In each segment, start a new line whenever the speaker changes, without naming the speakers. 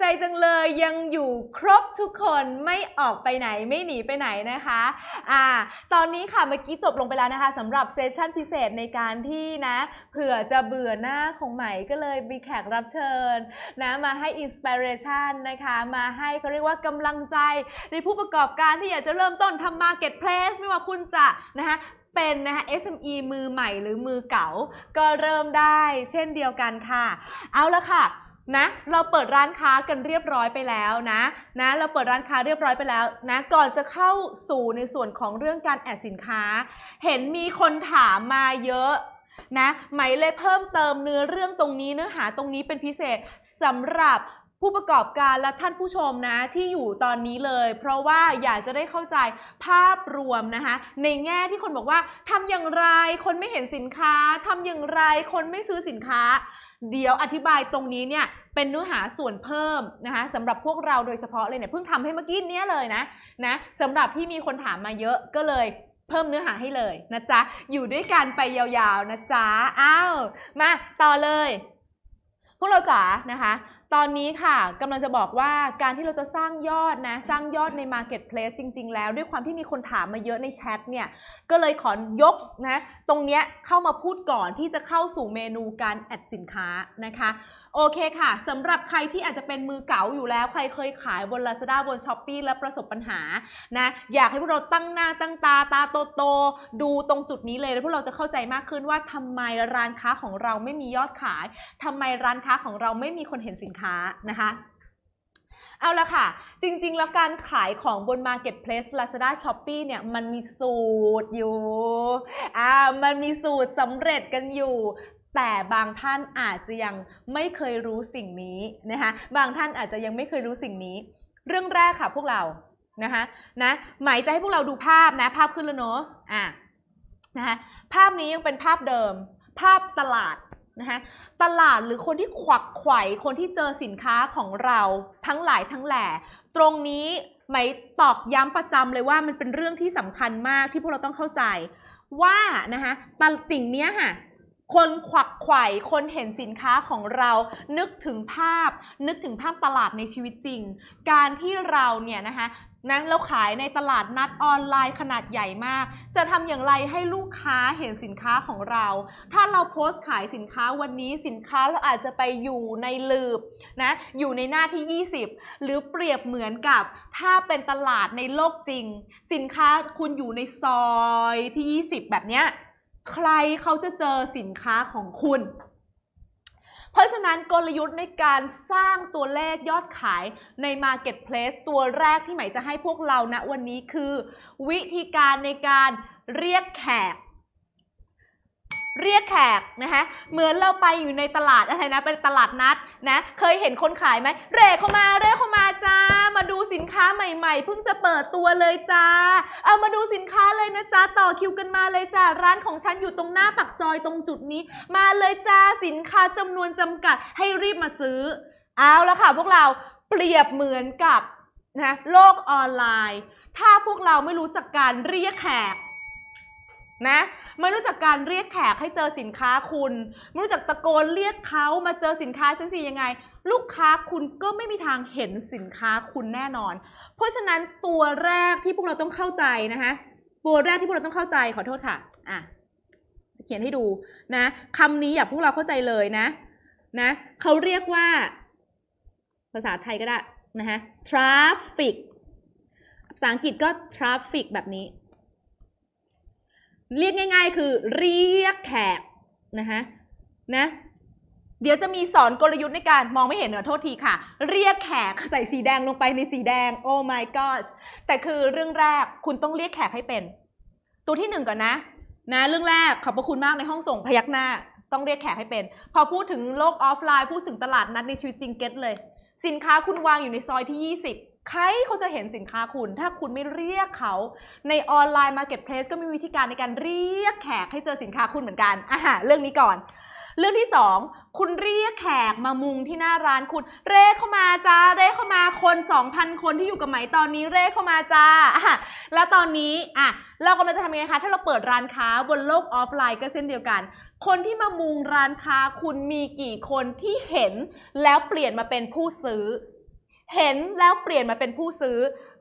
ใจจังเลยยังอยู่ครบทุกคนไม่ออกไปไหนไม่หนีไปไหนนะคะอ่า ตอนนี้ค่ะเมื่อกี้จบลงไปแล้วนะคะสำหรับเซสชั่นพิเศษในการที่นะเผื่อจะเบื่อหน้าของใหม่ก็เลยมีแขกรับเชิญนะมาให้อินสปิเรชันนะคะ มาให้เขาเรียกว่ากำลังใจ ในผู้ประกอบการที่อยากจะเริ่มต้นทำมาเก็ตเพลสไม่ว่าคุณจะนะคะเป็นนะคะ SME มือใหม่หรือมือเก่า ก็เริ่มได้เช่นเดียวกันค่ะ เอาละค่ะนะเราเปิดร้านค้ากันเรียบร้อยไปแล้วนะนะเราเปิดร้านค้าเรียบร้อยไปแล้วนะก่อนจะเข้าสู่ในส่วนของเรื่องการแอดสินค้า เห็นมีคนถามมาเยอะนะไหมเลยเพิ่มเติมเนื้อเรื่องตรงนี้เนื้อหาตรงนี้เป็นพิเศษสำหรับผู้ประกอบการและท่านผู้ชมนะที่อยู่ตอนนี้เลย เพราะว่าอยากจะได้เข้าใจภาพรวมนะคะ ในแง่ที่คนบอกว่าทำอย่างไรคนไม่เห็นสินค้าทำอย่างไรคนไม่ซื้อสินค้าเดี๋ยวอธิบายตรงนี้เนี่ยเป็นเนื้อหาส่วนเพิ่มนะคะสำหรับพวกเราโดยเฉพาะเลยเนี่ยเพิ่งทำให้เมื่อกี้เนี้ยเลยนะนะสำหรับที่มีคนถามมาเยอะก็เลยเพิ่มเนื้อหาให้เลยนะจ๊ะอยู่ด้วยกันไปยาวๆ นะจ๊ะอ้าวมาต่อเลย พวกเราจ๋านะคะตอนนี้ค่ะกำลังจะบอกว่าการที่เราจะสร้างยอดนะสร้างยอดใน Marketplace จริง ๆ แล้ว ด้วยความที่มีคนถามมาเยอะในแชทเนี่ย ก็เลยขอยกนะตรงเนี้ยเข้ามาพูดก่อนที่จะเข้าสู่เมนูการแอดสินค้านะคะโอเคค่ะสำหรับใครที่อาจจะเป็นมือเก๋าอยู่แล้ว ใครเคยขายบน Lazada บน s h อ p e e และประสบปัญหานะอยากให้พวกเราตั้งหน้าตั้งตาตาโตโตดูตรงจุดนี้เลย แล้วพวกเราจะเข้าใจมากขึ้นว่าทำไมร้านค้าของเราไม่มียอดขายทำไมร้านค้าของเราไม่มีคนเห็นสินค้านะคะเอาละค่ะ จริง ๆ แล้วการขายของบน Marketplace Lazada Shopee เนี่ยมันมีสูตรอยู่อ่ามันมีสูตรสำเร็จกันอยู่แต่บางท่านอาจจะยังไม่เคยรู้สิ่งนี้นะคะบางท่านอาจจะยังไม่เคยรู้สิ่งนี้ เรื่องแรกค่ะพวกเรานะคะนะหมายจะให้พวกเราดูภาพนะ ภาพขึ้นแล้วเนาะอ่ะนะคะภาพนี้ยังเป็นภาพเดิม ภาพตลาดนะคะตลาดหรือคนที่ขวักไขว่คนที่เจอสินค้าของเราทั้งหลายทั้งแหล่ตรงนี้หมายตอกย้ำประจำเลยว่ามันเป็นเรื่องที่สำคัญมากที่พวกเราต้องเข้าใจว่านะคะสิ่งนี้ค่ะคนขวักไขว่คนเห็นสินค้าของเรา นึกถึงภาพ นึกถึงภาพตลาดในชีวิตจริง การที่เราเนี่ยนะคะนันเราขายในตลาดนัดออนไลน์ขนาดใหญ่มาก จะทำอย่างไรให้ลูกค้าเห็นสินค้าของเรา ถ้าเราโพสต์ขายสินค้าวันนี้สินค้าเราอาจจะไปอยู่ในลืบนะ อยู่ในหน้าที่ 20 หรือเปรียบเหมือนกับ ถ้าเป็นตลาดในโลกจริง สินค้าคุณอยู่ในซอยที่ 20 แบบเนี้ยใครเขาจะเจอสินค้าของคุณ เพราะฉะนั้นกลยุทธ์ในการสร้างตัวเลขยอดขายใน Marketplace ตัวแรกที่หมายจะให้พวกเราณนะวันนี้คือวิธีการในการเรียกแขกเรียกแขกนะคะเหมือนเราไปอยู่ในตลาดอะไรนะเป็นตลาดนัดนะเคยเห็นคนขายไหมเร่เข้ามาเร่เข้ามาจ้ามาดูสินค้าใหม่ๆเพิ่งจะเปิดตัวเลยจ้าเอามาดูสินค้าเลยนะจ้าต่อคิวกันมาเลยจ้าร้านของฉันอยู่ตรงหน้าปากซอยตรงจุดนี้ มาเลยจ้าสินค้าจำนวนจำกัด ให้รีบมาซื้อ เอาละค่ะ พวกเราเปรียบเหมือนกับนะโลกออนไลน์ ถ้าพวกเราไม่รู้จักการเรียกแขก นะไม่รู้จักการเรียกแขกให้เจอสินค้าคุณ ไม่รู้จักตะโกนเรียกเขามาเจอสินค้าฉันสิยังไง ลูกค้าคุณก็ไม่มีทางเห็นสินค้าคุณแน่นอน เพราะฉะนั้นตัวแรกที่พวกเราต้องเข้าใจนะคะตัวแรกที่พวกเราต้องเข้าใจขอโทษค่ะอ่ะเขียนให้ดูนะคำนี้อย่าพวกเราเข้าใจเลยนะนะเขาเรียกว่า ภาษาไทยก็ได้นะฮะ traffic ภาษาอังกฤษก็ traffic แบบนี้เรียกง่าย ๆคือ เรียกแขกนะฮะนะเดี๋ยวจะมีสอนกลยุทธ์ในการมองไม่เห็นเหรอโทษทีค่ะ เรียกแขกใส่สีแดงลงไปในสีแดง โอ้ my god แต่คือเรื่องแรกคุณต้องเรียกแขกให้เป็น ตัวที่หนึ่งก่อนนะนะเรื่องแรก ขอบพระคุณมากในห้องส่งพยักหน้า ต้องเรียกแขกให้เป็น พอพูดถึงโลกออฟไลน์พูดถึงตลาดนัดในชีวิตจริงเก็ตเลย สินค้าคุณวางอยู่ในซอยที่20ใครเขาจะเห็นสินค้าคุณ ถ้าคุณไม่เรียกเขา ในออนไลน์มาร์เก็ตเพลสก็มีวิธีการในการเรียกแขกให้เจอสินค้าคุณเหมือนกันอ่ะเรื่องนี้ก่อน เรื่องที่ 2 คุณเรียกแขกมามุงที่หน้าร้านคุณ เร่เข้ามาจ้าเร่เข้ามาคน2,000คนที่อยู่กับไหมตอนนี้เร่เข้ามาจ้าแล้วตอนนี้อ่ะเรากำลังจะทำยังไงคะถ้าเราเปิดร้านค้าบนโลกออฟไลน์ก็เช่นเดียวกัน คนที่มามุงร้านค้าคุณมีกี่คนที่เห็นแล้วเปลี่ยนมาเป็นผู้ซื้อเห็นแล้วเปลี่ยนมาเป็นผู้ซื้อ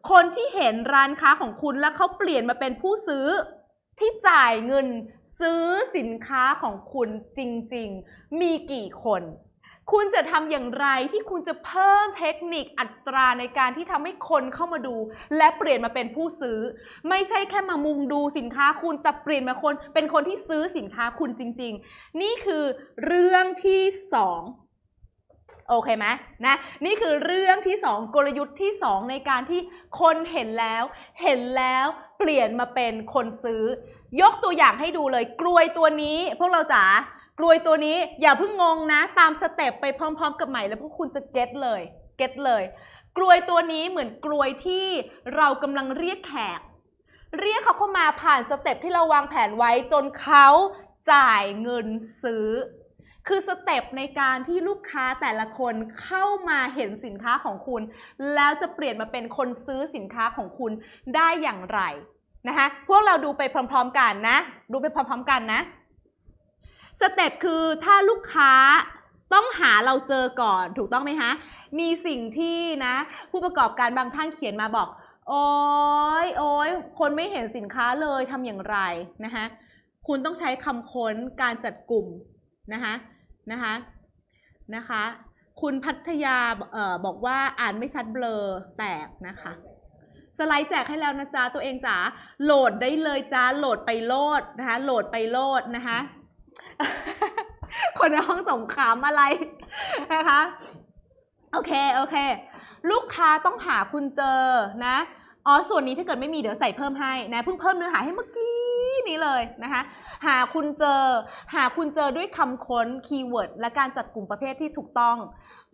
คนที่เห็นร้านค้าของคุณแล้วเขาเปลี่ยนมาเป็นผู้ซื้อ ที่จ่ายเงินซื้อสินค้าของคุณจริงๆ มีกี่คน คุณจะทำอย่างไรที่คุณจะเพิ่มเทคนิคอัตราในการที่ทำให้คนเข้ามาดู และเปลี่ยนมาเป็นผู้ซื้อ ไม่ใช่แค่มามุงดูสินค้าคุณ แต่เปลี่ยนมาคน เป็นคนที่ซื้อสินค้าคุณจริงๆ นี่คือเรื่องที่สองโอเคไหมนะ นี่คือเรื่องที่ 2 กลยุทธ์ที่ 2 ในการที่คนเห็นแล้ว เห็นแล้วเปลี่ยนมาเป็นคนซื้อ ยกตัวอย่างให้ดูเลย กลวยตัวนี้ พวกเราจ๋ากลวยตัวนี้อย่าเพิ่งงงนะ ตามสเต็ปไปพร้อมๆ กับใหม่แล้วพวกคุณจะเก็ตเลยเก็ตเลย กลวยตัวนี้เหมือนกลวยที่เรากำลังเรียกแขก เรียกเขาเข้ามาผ่านสเต็ปที่เราวางแผนไว้จนเขาจ่ายเงินซื้อคือสเต็ปในการที่ลูกค้าแต่ละคนเข้ามาเห็นสินค้าของคุณ แล้วจะเปลี่ยนมาเป็นคนซื้อสินค้าของคุณได้อย่างไรนะคะพวกเราดูไปพร้อมๆกันนะ ดูไปพร้อมๆกันนะสเต็ปคือถ้าลูกค้าต้องหาเราเจอก่อนถูกต้องไหมฮะมีสิ่งที่นะ ผู้ประกอบการบางท่านเขียนมาบอก โอ้ยโอ้ยคนไม่เห็นสินค้าเลยทำอย่างไรนะคะคุณต้องใช้คำค้นการจัดกลุ่มนะคะนะคะ นะคะ คุณพัทยาออบอกว่าอ่านไม่ชัดเบลอแตกนะคะ สไลด์แจกให้แล้วนะจ๊ะ ตัวเองจ๋า โหลดได้เลยจ้าโหลดไปโลดนะคะ โหลดไปโลดนะคะ คนในห้องสงขามอะไรนะคะ โอเค โอเค ลูกค้าต้องหาคุณเจอนะอ๋อส่วนนี้ถ้าเกิดไม่มี เดี๋ยวใส่เพิ่มให้นะเพิ่งเพิ่มเนื้อหาให้เมื่อกี้นี้เลยนะคะหาคุณเจอ หาคุณเจอด้วยคำค้นคีย์เวิร์ดและการจัดกลุ่มประเภทที่ถูกต้อง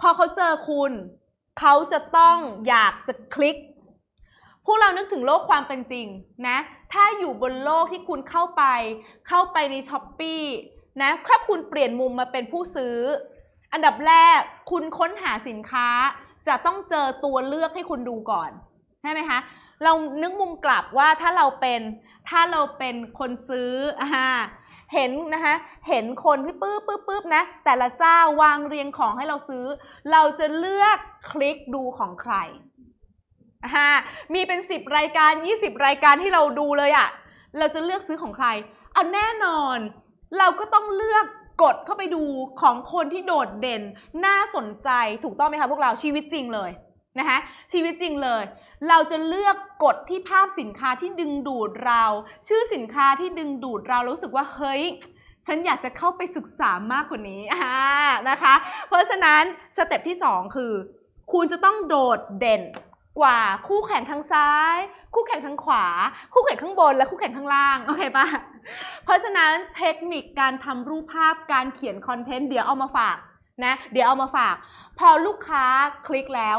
พอเขาเจอคุณ เขาจะต้องอยากจะคลิกพวกเรานึกถึงโลกความเป็นจริงนะ ถ้าอยู่บนโลกที่คุณเข้าไปเข้าไปในช้อปปี้นะถ้าคุณเปลี่ยนมุมมาเป็นผู้ซื้อ อันดับแรกคุณค้นหาสินค้า จะต้องเจอตัวเลือกให้คุณดูก่อนใช่ไหมคะเรานึกมุมกลับว่าถ้าเราเป็นถ้าเราเป็นคนซื้ออเห็นนะคะเห็นคนที่ปื๊บปื๊บนะแต่ละเจ้าวางเรียงของให้เราซื้อ เราจะเลือกคลิกดูของใครมีเป็นสิบรายการ 20 รายการที่เราดูเลยอะเราจะเลือกซื้อของใครเอาแน่นอนเราก็ต้องเลือกกดเข้าไปดูของคนที่โดดเด่น น่าสนใจถูกต้องไหมคะพวกเราชีวิตจริงเลยนะคะชีวิตจริงเลยเราจะเลือกกดที่ภาพสินค้าที่ดึงดูดเรา ชื่อสินค้าที่ดึงดูดเรารู้สึกว่าเฮ้ยฉันอยากจะเข้าไปศึกษามากกว่านี้นะคะ เพราะฉะนั้นสเต็ปที่2 คือ คุณจะต้องโดดเด่นกว่า คู่แข่งทางซ้าย คู่แข่งทางขวา คู่แข่งข้างบนและคู่แข่งข้างล่างโอเคปะเพราะฉะนั้นเทคนิคการทำรูปภาพการเขียนคอนเทนต์เดี๋ยวเอามาฝากนะเดี๋ยวเอามาฝาก พอลูกค้าคลิกแล้ว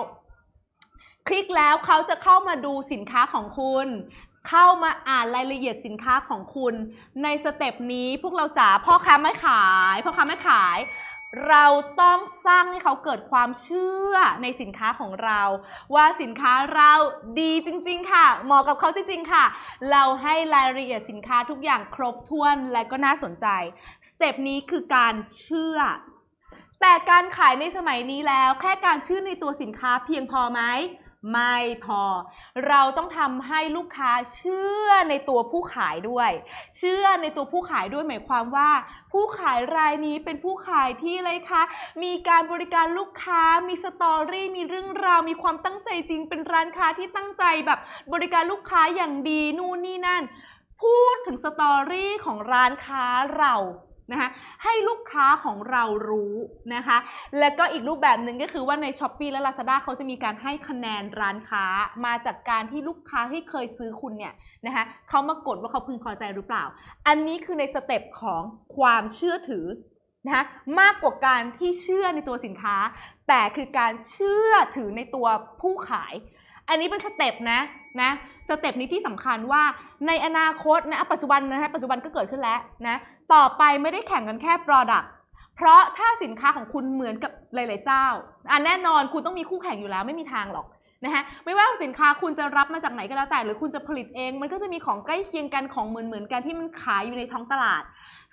คลิกแล้วเขาจะเข้ามาดูสินค้าของคุณ เข้ามาอ่านรายละเอียดสินค้าของคุณ ในสเต็ปนี้พวกเราจ๋าพ่อค้าไม่ขายพ่อค้าไม่ขาย เราต้องสร้างให้เขาเกิดความเชื่อในสินค้าของเรา ว่าสินค้าเราดีจริง ๆ ค่ะ เหมาะกับเขาจริงๆค่ะ เราให้รายละเอียดสินค้าทุกอย่างครบถ้วนและก็น่าสนใจสเต็ปนี้คือการเชื่อแต่การขายในสมัยนี้แล้วแค่การชื่อในตัวสินค้าเพียงพอไหมไม่พอ เราต้องทำให้ลูกค้าเชื่อในตัวผู้ขายด้วย เชื่อในตัวผู้ขายด้วยหมายความว่า ผู้ขายรายนี้เป็นผู้ขายที่เลยคะ มีการบริการลูกค้า มีสตอรี่ มีเรื่องราว มีความตั้งใจจริง เป็นร้านค้าที่ตั้งใจแบบบริการลูกค้าอย่างดีนู่นนี่นั่น พูดถึงสตอรี่ของร้านค้าเรานะคะให้ลูกค้าของเรารู้นะคะ แล้วก็อีกรูปแบบหนึ่งก็คือว่าใน s h อ p e e และ Lazada เขาจะมีการให้คะแนนร้านค้ามาจากการที่ลูกค้าที่เคยซื้อคุณเนี่ยนะคะเขามากดว่าเขาพึงพอใจหรือเปล่า อันนี้คือในสเต็ปของความเชื่อถือนะคะมากกว่าการที่เชื่อในตัวสินค้า แต่คือการเชื่อถือในตัวผู้ขายอันนี้เป็นสเต็ปนะนะ สเต็ปนี้ที่สำคัญว่าในอนาคตนะปัจจุบันนะฮะปัจจุบันก็เกิดขึ้นแล้วนะต่อไปไม่ได้แข่งกันแค่ Product เพราะถ้าสินค้าของคุณเหมือนกับหลาย ๆ เจ้าอ่ะแน่นอนคุณต้องมีคู่แข่งอยู่แล้วไม่มีทางหรอกนะฮะไม่ว่าสินค้าคุณจะรับมาจากไหนก็แล้วแต่ หรือคุณจะผลิตเอง มันก็จะมีของใกล้เคียงกันของเหมือนเหมือนกันที่มันขายอยู่ในท้องตลาด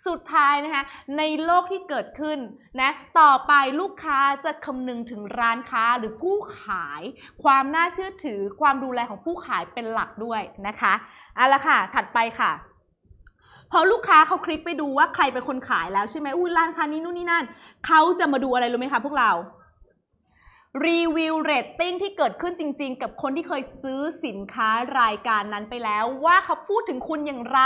สุดท้ายนะคะในโลกที่เกิดขึ้นนะต่อไปลูกค้าจะคำนึงถึงร้านค้าหรือผู้ขาย ความน่าเชื่อถือความดูแลของผู้ขายเป็นหลักด้วยนะคะเอาละค่ะถัดไปค่ะ พอลูกค้าเขาคลิกไปดูว่าใครเป็นคนขายแล้วใช่ไหมอุ้ยร้านค้านี้นู่นนี่นั่นเขาจะมาดูอะไรรู้ไหมคะ พวกเรารีวิวเรตติ้งที่เกิดขึ้นจริง ๆ กับคนที่เคยซื้อสินค้ารายการนั้นไปแล้ว ว่าเขาพูดถึงคุณอย่างไร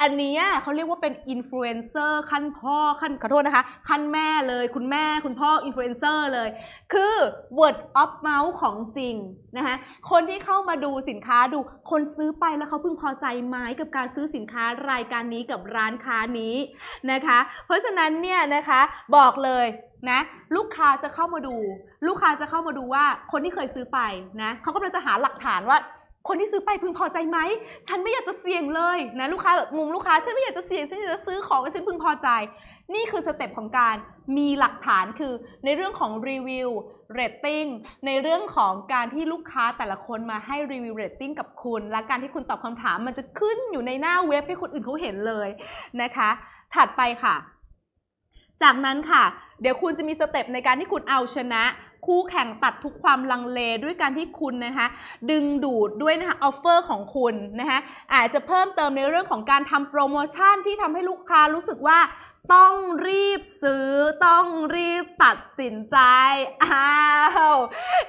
อันนี้เขาเรียกว่าเป็นอินฟลูเอนเซอร์ขั้นพ่อขั้นขอโทษนะคะขั้นแม่เลยคุณแม่คุณพ่ออินฟลูเอนเซอร์เลย คือ word of mouth ของจริง นะคะคนที่เข้ามาดูสินค้าดูคนซื้อไปแล้วเขาพึงพอใจไหมกับการซื้อสินค้ารายการนี้กับร้านค้านี้นะคะ เพราะฉะนั้นเนี่ยนะคะบอกเลยนะลูกค้าจะเข้ามาดู ลูกค้าจะเข้ามาดูว่าคนที่เคยซื้อไปนะเขากำลังจะหาหลักฐานว่าคนที่ซื้อไปพึงพอใจไหม ฉันไม่อยากจะเสี่ยงเลยนะลูกค้าแบบมุมลูกค้าฉันไม่อยากจะเสี่ยง ฉันอยากจะซื้อของฉันพึงพอใจ นี่คือสเต็ปของการมีหลักฐานคือในเรื่องของรีวิวเรตติ้งในเรื่องของการที่ลูกค้าแต่ละคนมาให้รีวิวเรตติ้งกับคุณ และการที่คุณตอบคำถามมันจะขึ้นอยู่ในหน้าเว็บให้คนอื่นเขาเห็นเลยนะคะ ถัดไปค่ะจากนั้นค่ะ เดี๋ยวคุณจะมีสเต็ปในการที่คุณเอาชนะ คู่แข่งตัดทุกความลังเลด้วยการที่คุณนะคะดึงดูดด้วยนะคะออฟเฟอร์ของคุณนะคะอาจจะเพิ่มเติมในเรื่องของการทำโปรโมชั่นที่ทำให้ลูกค้ารู้สึกว่า ต้องรีบซื้อ ต้องรีบตัดสินใจอ้าว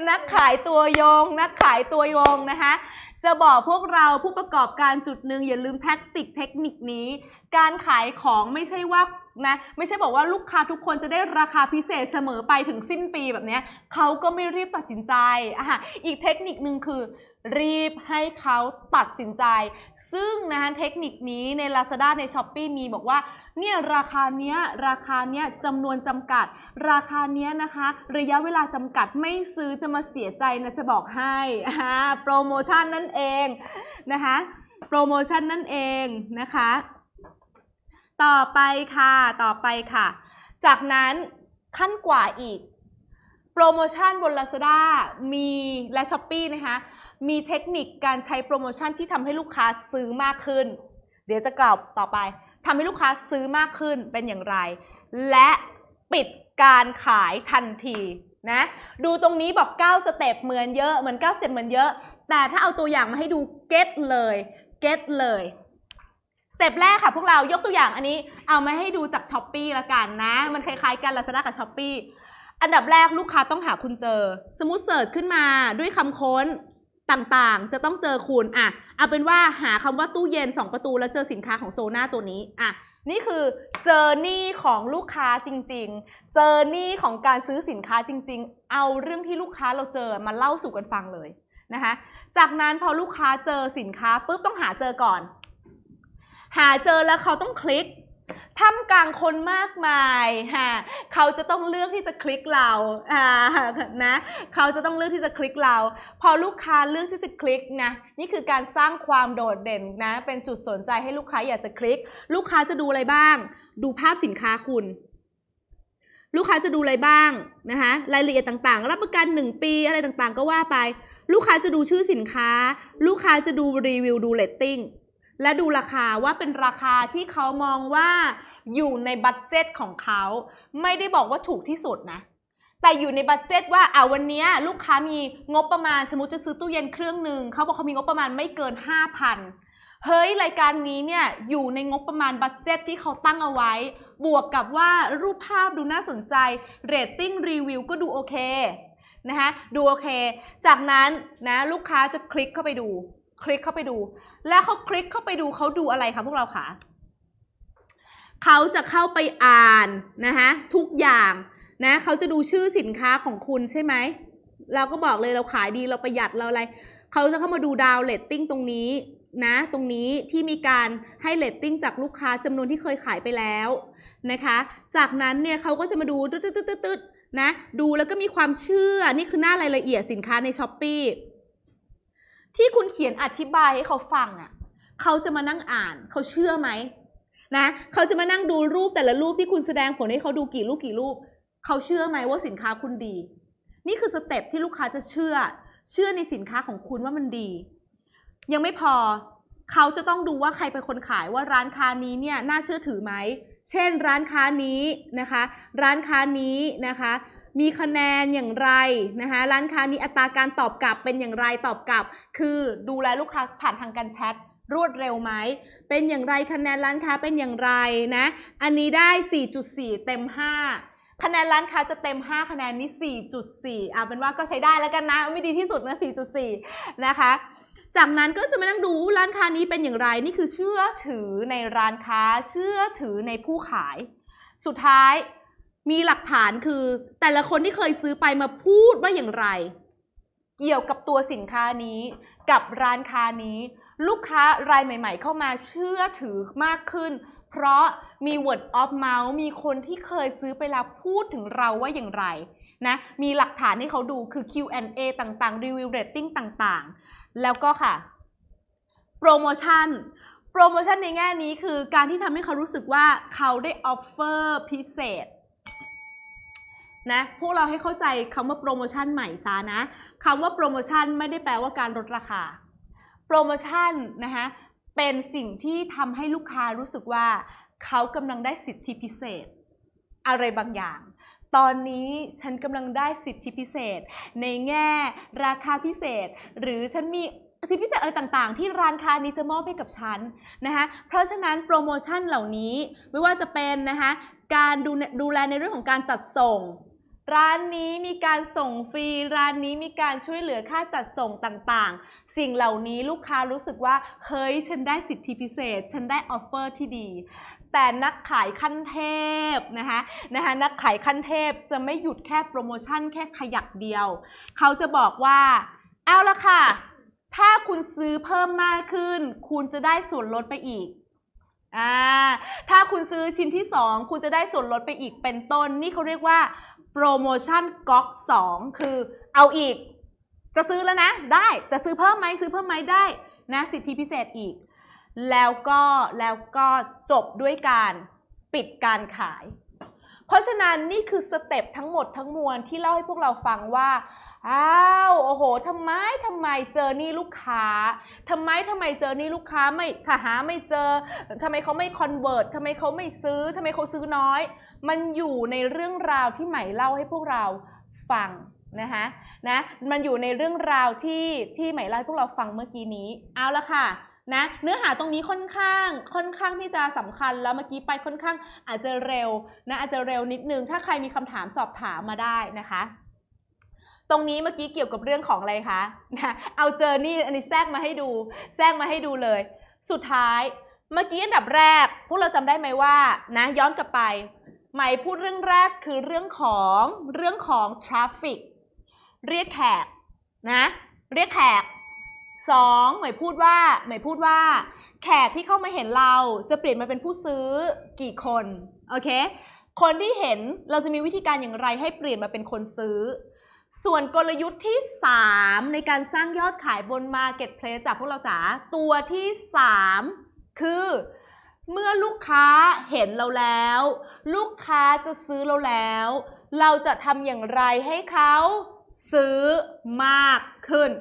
นักขายตัวยง นักขายตัวยงนะคะจะบอกพวกเราผู้ประกอบการจุดหนึ่งอย่าลืมแท็กติกเทคนิคนี้ การขายของไม่ใช่ว่านะไม่ใช่บอกว่าลูกค้าทุกคนจะได้ราคาพิเศษเสมอไปถึงสิ้นปีแบบนี้เขาก็ไม่รีบตัดสินใจอ่ะอีกเทคนิคนึงคือ รีบให้เขาตัดสินใจ ซึ่งนะเทคนิคนี้ใน Lazada ใน s h อ p e e มีบอกว่าเนี่ยราคาเนี้ยราคาเนี้ยจำนวนจำกัด ราคาเนี้ยนะคะระยะเวลาจำกัดไม่ซื้อจะมาเสียใจนะจะบอกให้โปรโมชั่นนั่นเองนะคะโปรโมชั่นนั่นเองนะคะต่อไปค่ะ ต่อไปค่ะ จากนั้นขั้นกว่าอีก โปรโมชั่นบน Lazada มีและ s h อ p e e นะคะ มีเทคนิคการใช้โปรโมชั่นที่ทำให้ลูกค้าซื้อมากขึ้น เดี๋ยวจะกล่าวต่อไป ทำให้ลูกค้าซื้อมากขึ้นเป็นอย่างไร และปิดการขายทันที นะ ดูตรงนี้บอก9สเต็ปเหมือนเยอะ เหมือน9สเต็ปเหมือนเยอะ แต่ถ้าเอาตัวอย่างมาให้ดูเก็ตเลย เก็ตเลยสเต็ปแรกค่ะพวกเรายกตัวอย่างอันนี้เอามาให้ดูจากช้อปปี้ละกันนะมันคล้ายๆกันลักษณะกับช้อปปี้อันดับแรกลูกค้าต้องหาคุณเจอสมมติเสิร์ชขึ้นมาด้วยคำค้นต่างๆ จะต้องเจอคุณ อ่ะเอาเป็นว่าหาคำว่าตู้เย็น 2 ประตูแล้วเจอสินค้าของโซน่าตัวนี้อ่ะนี่คือเจอร์นี่ของลูกค้าจริงๆ เจอร์นี่ของการซื้อสินค้าจริงๆเอาเรื่องที่ลูกค้าเราเจอมาเล่าสู่กันฟังเลยนะคะจากนั้นพอลูกค้าเจอสินค้าปุ๊บต้องหาเจอก่อนหาเจอแล้วเขาต้องคลิกท่ามกลางคนมากมายฮะเขาจะต้องเลือกที่จะคลิกเราอ่านะ เขาจะต้องเลือกที่จะคลิกเรา พอลูกค้าเลือกที่จะคลิกนะ นี่คือการสร้างความโดดเด่นนะ เป็นจุดสนใจให้ลูกค้าอยากจะคลิก ลูกค้าจะดูอะไรบ้าง ดูภาพสินค้าคุณ ลูกค้าจะดูอะไรบ้าง นะคะรายละเอียดต่าง ๆ รับประกัน 1 ปีอะไรต่างๆก็ว่าไป ลูกค้าจะดูชื่อสินค้า ลูกค้าจะดูรีวิวดูเลตติ้งและดูราคาว่าเป็นราคาที่เขามองว่าอยู่ในบัตเจตของเขา ไม่ได้บอกว่าถูกที่สุดนะ แต่อยู่ในบัตเจตว่าอ่าวันนี้ลูกค้ามีงบประมาณ สมมติจะซื้อตู้เย็นเครื่องหนึ่งเขาบอกเขามีงบประมาณไม่เกิน 5,000 เฮ้ย รายการนี้เนี่ยอยู่ในงบประมาณบัตเจตที่เขาตั้งเอาไว้ บวกกับว่ารูปภาพดูน่าสนใจเรตติ้งรีวิวก็ดูโอเคนะคะดูโอเค จากนั้นนะลูกค้าจะคลิกเข้าไปดูคลิกเข้าไปดูและเขาคลิกเข้าไปดูเขาดูอะไรคะพวกเราคะเขาจะเข้าไปอ่านนะคะทุกอย่างนะเขาจะดูชื่อสินค้าของคุณใช่ไหม เราก็บอกเลยเราขายดีเราประหยัดเราอะไรเขาจะเข้ามาดูดาวเลตติ้งตรงนี้นะตรงนี้ที่มีการให้เลตติ้งจากลูกค้าจำนวนที่เคยขายไปแล้วนะคะจากนั้นเนี่ยเขาก็จะมาดูตึ๊ดๆๆนะดูแล้วก็มีความเชื่อนี่คือหน้ารายละเอียดสินค้าในช้อปปี้ที่คุณเขียนอธิบายให้เขาฟังอ่ะ เขาจะมานั่งอ่านเขาเชื่อไหมนะ เขาจะมานั่งดูรูปแต่ละรูปที่คุณแสดงผลให้เขาดูกี่รูปกี่รูป เขาเชื่อไหมว่าสินค้าคุณดี นี่คือสเต็ปที่ลูกค้าจะเชื่อ เชื่อในสินค้าของคุณว่ามันดี ยังไม่พอ เขาจะต้องดูว่าใครเป็นคนขายว่าร้านค้านี้เนี่ยน่าเชื่อถือไหม เช่นร้านค้านี้นะคะ ร้านค้านี้นะคะมีคะแนนอย่างไร นะคะร้านค้านี้อัตราการตอบกลับเป็นอย่างไรตอบกลับ คือดูแลลูกค้าผ่านทางการแชทรวดเร็วไหมเป็นอย่างไรคะแนนร้านค้าเป็นอย่างไรนะอันนี้ได้ 4.4 เต็ม 5 คะแนนร้านค้าจะเต็ม 5 คะแนนนี้ 4.4อ่าเป็นว่าก็ใช้ได้แล้วกันนะไม่ดีที่สุดนะ 4.4 นะคะ จากนั้นก็จะมานั่งดูร้านค้านี้เป็นอย่างไรนี่คือเชื่อถือในร้านค้าเชื่อถือในผู้ขาย สุดท้ายมีหลักฐานคือแต่ละคนที่เคยซื้อไปมาพูดว่าอย่างไร เกี่ยวกับตัวสินค้านี้กับร้านค้านี้ ลูกค้ารายใหม่ๆเข้ามาเชื่อถือมากขึ้น เพราะมี word of mouth มีคนที่เคยซื้อไปแล้วพูดถึงเราว่าอย่างไรนะมีหลักฐานให้เขาดูคือ Q&A ต่างๆ review rating ต่างๆ แล้วก็ค่ะโปรโมชั่นโปรโมชั่นในแง่นี้คือการที่ทำให้เขารู้สึกว่าเขาได้ออฟเฟอร์พิเศษนะ พวกเราให้เข้าใจคำว่าโปรโมชั่นใหม่ซานะคำว่าโปรโมชั่นไม่ได้แปลว่าการลดราคา โปรโมชั่นนะคะเป็นสิ่งที่ทำให้ลูกค้ารู้สึกว่า เขากำลังได้สิทธิพิเศษ อะไรบางอย่าง ตอนนี้ฉันกำลังได้สิทธิพิเศษ ในแง่ราคาพิเศษ หรือฉันมีสิทธิพิเศษอะไรต่างๆ ที่ร้านค้านี้จะมอบให้กับฉันนะคะเพราะฉะนั้นโปรโมชั่นเหล่านี้ไม่ว่าจะเป็นนะคะการดูดูแลในเรื่องของการจัดส่งร้านนี้มีการส่งฟรี ร้านนี้มีการช่วยเหลือค่าจัดส่งต่างๆ สิ่งเหล่านี้ลูกค้ารู้สึกว่า เฮ้ยฉันได้สิทธิพิเศษ ฉันได้ออฟเฟอร์ที่ดี แต่นักขายขั้นเทพนะคะนะคะนักขายขั้นเทพจะไม่หยุดแค่โปรโมชั่นแค่ขยักเดียว เขาจะบอกว่าเอาละค่ะ ถ้าคุณซื้อเพิ่มมากขึ้น คุณจะได้ส่วนลดไปอีกอ่าถ้าคุณซื้อชิ้นที่ 2 คุณจะได้ส่วนลดไปอีกเป็นต้น นี่เขาเรียกว่าโปรโมชั่นก๊อก2คือ เอาอีก จะซื้อแล้วนะ ได้แต่ซื้อเพิ่มไหมซื้อเพิ่มไหมได้นะสิทธิพิเศษอีก แล้วก็แล้วก็จบด้วยการปิดการขาย เพราะฉะนั้นนี่คือสเต็ปทั้งหมดทั้งมวลที่เล่าให้พวกเราฟังว่าอ้าวโอ้โหทำไมทำไมเจอนี่ลูกค้าทำไมทำไมเจอนี่ลูกค้าไม่หาไม่เจอทำไมเขาไม่คอนเวิร์ตทำไมเขาไม่ซื้อทำไมเขาซื้อน้อยมันอยู่ในเรื่องราวที่ใหม่เล่าให้พวกเราฟังนะคะ นะ มันอยู่ในเรื่องราวที่ที่ใหม่เล่าให้พวกเราฟังเมื่อกี้นี้ เอาละค่ะ นะ เนื้อหาตรงนี้ค่อนข้างค่อนข้างที่จะสำคัญ แล้วเมื่อกี้ไปค่อนข้างอาจจะเร็วนะอาจจะเร็วนิดนึง ถ้าใครมีคำถามสอบถามมาได้นะคะ ตรงนี้เมื่อกี้เกี่ยวกับเรื่องของอะไรคะนะเอาเจอนี่อันนี้แทรกมาให้ดู แทรกมาให้ดูเลย สุดท้าย เมื่อกี้อันดับแรก พวกเราจำได้ไหมว่า นะย้อนกลับไปหมายพูดเรื่องแรกคือเรื่องของเรื่องของทราฟฟิกเรียกแขก นะ เรียกแขกสองหมายพูดว่าหมายพูดว่าแขกที่เข้ามาเห็นเราจะเปลี่ยนมาเป็นผู้ซื้อกี่คน โอเค คนที่เห็นเราจะมีวิธีการอย่างไรให้เปลี่ยนมาเป็นคนซื้อ ส่วนกลยุทธ์ที่ 3 ในการสร้างยอดขายบน Marketplace จากพวกเราจ๋าตัวที่ 3 คือเมื่อลูกค้าเห็นเราแล้ว ลูกค้าจะซื้อเราแล้ว เราจะทำอย่างไรให้เขาซื้อมากขึ้น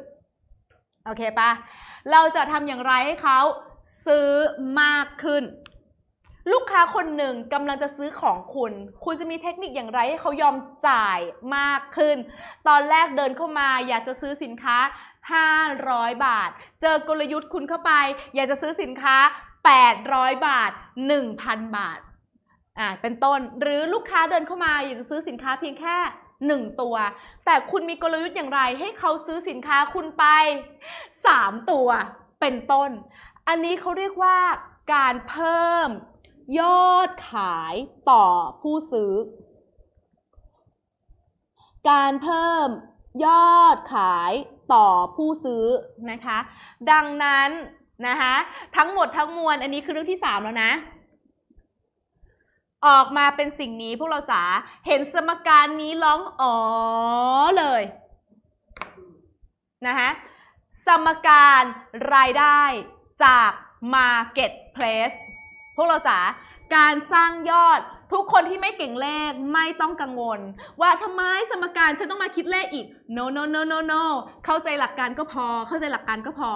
โอเคปะเราจะทำอย่างไรให้เขาซื้อมากขึ้น ลูกค้าคนหนึ่งกำลังจะซื้อของคุณ คุณจะมีเทคนิคอย่างไรให้เขายอมจ่ายมากขึ้น ตอนแรกเดินเข้ามาอยากจะซื้อสินค้า 500 บาท เจอกลยุทธ์คุณเข้าไป อยากจะซื้อสินค้า800 บาท 1,000 บาทอ่าเป็นต้นหรือลูกค้าเดินเข้ามาอยากจะซื้อสินค้าเพียงแค่ 1 ตัว แต่คุณมีกลยุทธ์อย่างไร ให้เขาซื้อสินค้าคุณไป 3 ตัวเป็นต้น อันนี้เขาเรียกว่า การเพิ่มยอดขายต่อผู้ซื้อ การเพิ่มยอดขายต่อผู้ซื้อนะคะ ดังนั้นนะคะทั้งหมดทั้งมวลอันนี้คือเรื่องที่3แล้วนะ ออกมาเป็นสิ่งนี้พวกเราจ๋าเห็นสมการนี้ร้องอ๋อเลยนะคะสมการรายได้จาก Marketplace พวกเราจ๋าการสร้างยอดทุกคนที่ไม่เก่งเลขไม่ต้องกังวล ว่าทำไมสมการฉันต้องมาคิดเลขอีก no no no no no เข้าใจหลักการก็พอ เข้าใจหลักการก็พอ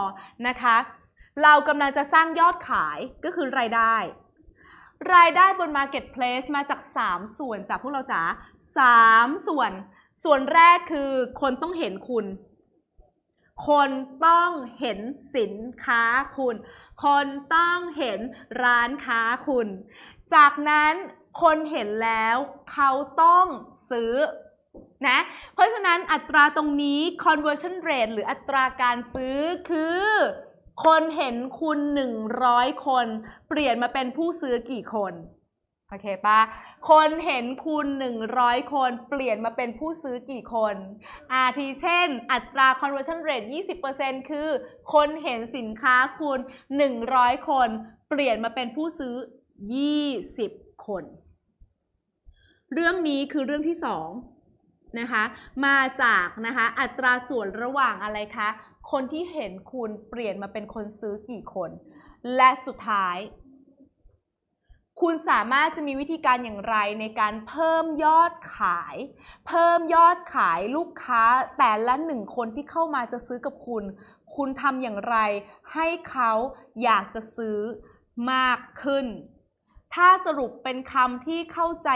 นะคะเรากำลังจะสร้างยอดขายก็คือรายได้ รายได้บน Marketplace มาจาก 3 ส่วนจากพวกเราจ๋า3ส่วน ส่วนแรกคือคนต้องเห็นคุณ คนต้องเห็นสินค้าคุณ คนต้องเห็นร้านค้าคุณ จากนั้นคนเห็นแล้วเขาต้องซื้อ นะ เพราะฉะนั้นอัตราตรงนี้ conversion rate หรืออัตราการซื้อคือคนเห็นคุณหนึ่งร้อยคนเปลี่ยนมาเป็นผู้ซื้อกี่คนโอเคปะคนเห็นคุณหนึ่งร้อยคน เปลี่ยนมาเป็นผู้ซื้อกี่คน อาทิเช่นอัตรา conversion rate 20%คือ คนเห็นสินค้าคุณหนึ่งร้อยคนเปลี่ยนมาเป็นผู้ซื้อยี่สิบคน เรื่องนี้คือเรื่องที่สองนะคะมาจากนะคะอัตราส่วนระหว่างอะไรคะคนที่เห็นคุณเปลี่ยนมาเป็นคนซื้อกี่คน และสุดท้าย คุณสามารถจะมีวิธีการอย่างไรในการเพิ่มยอดขาย เพิ่มยอดขายลูกค้าแต่ละหนึ่งคนที่เข้ามาจะซื้อกับคุณ คุณทำอย่างไรให้เขาอยากจะซื้อมากขึ้น ถ้าสรุปเป็นคำที่เข้าใจ